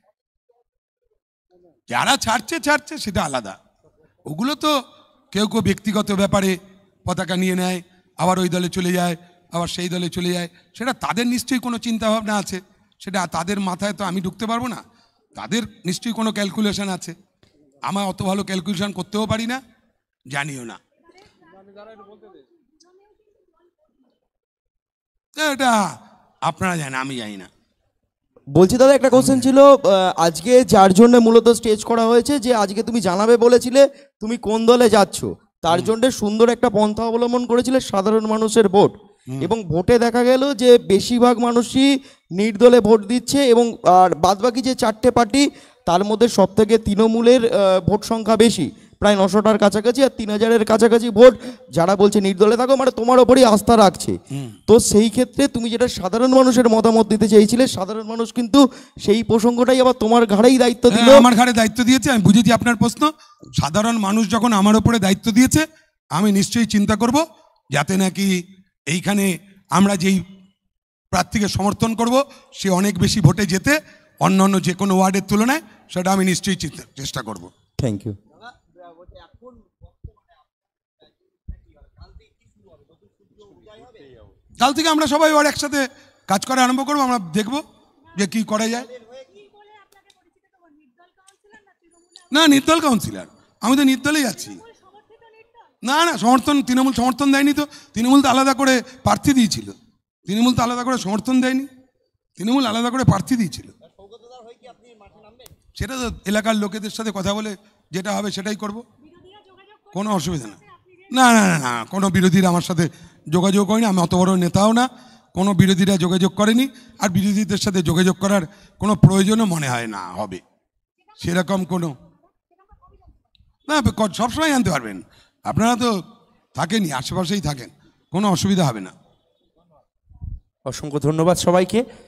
[SPEAKER 1] যারা ছাড়ছে ছাড়ছে সেটা আলাদা ওগুলো তো কেউ কেউ ব্যক্তিগত ব্যাপারে পতাকা নিয়ে নেয় আবার ওই দলে চলে যায় আবার সেই দলে চলে যায় সেটা তাদের নিশ্চয়ই কোনো চিন্তাভাবনা আছে সেটা তাদের মাথায় তো আমি ঢুকতে পারবো না তাদের নিশ্চয়ই কোনো ক্যালকুলেশন আছে আমার অত ভালো ক্যালকুলেশন করতেও পারি না জানিও না এটা আপনারা জানেন আমি জানি না
[SPEAKER 3] বলছি দাদা একটা কোশ্চেন ছিল আজকে যার জন্য মূলত স্টেজ করা হয়েছে যে আজকে তুমি জানাবে বলেছিলে তুমি কোন দলে যাচ্ছ তার জন্য সুন্দর একটা পন্থা অবলম্বন করেছিল সাধারণ মানুষের ভোট এবং ভোটে দেখা গেল যে বেশিরভাগ মানুষই নির্দলে ভোট দিচ্ছে এবং আর বাদবাকি যে চারটে পার্টি তার মধ্যে সবথেকে তৃণমূলের ভোট সংখ্যা বেশি প্রায় নশোটার কাছাকাছি আর তিন হাজারের কাছাকাছি ভোট যারা বলছে নির্দলে থাকো মানে তোমার ওপরেই আস্থা রাখছে তো সেই ক্ষেত্রে তুমি যেটা সাধারণ মানুষের মতামত দিতে চাইছিলে সাধারণ মানুষ কিন্তু সেই প্রসঙ্গটাই আবার তোমার ঘাড়েই দায়িত্ব হ্যাঁ, দিল আমার
[SPEAKER 1] ঘাড়ে দায়িত্ব দিয়েছে আমি বুঝেছি আপনার প্রশ্ন সাধারণ মানুষ যখন আমার ওপরে দায়িত্ব দিয়েছে আমি নিশ্চয়ই চিন্তা করব যাতে নাকি এইখানে আমরা যেই প্রার্থীকে সমর্থন করব সে অনেক বেশি ভোটে যেতে অন্য অন্য যে কোনো ওয়ার্ডের তুলনায় সেটা আমি নিশ্চয়ই চেষ্টা করব থ্যাংক ইউ কাল থেকে আমরা সবাই ওর একসাথে কাজ করা আরম্ভ করবো আমরা দেখব যে কি করা যায় না নির্দল কাউন্সিলার আমি তো নির্দলেই যাচ্ছি না না সমর্থন তৃণমূল সমর্থন দেয়নি তো তৃণমূল তো আলাদা করে প্রার্থী দিয়েছিল তৃণমূল তো আলাদা করে সমর্থন দেয়নি তৃণমূল আলাদা করে প্রার্থী দিয়েছিল সেটা তো এলাকার লোকেদের সাথে কথা বলে যেটা হবে সেটাই করব কোনো অসুবিধা না না না না কোনো বিরোধীরা আমার সাথে যোগাযোগ করিনি আমি অত বড় নেতাও না কোনো বিরোধীরা যোগাযোগ করেনি আর বিরোধীদের সাথে যোগাযোগ করার কোনো প্রয়োজনও মনে হয় না হবে সেরকম কোনো না সবসময় জানতে পারবেন আপনারা তো থাকেনই আশেপাশেই থাকেন কোনো অসুবিধা হবে না অসংখ্য ধন্যবাদ সবাইকে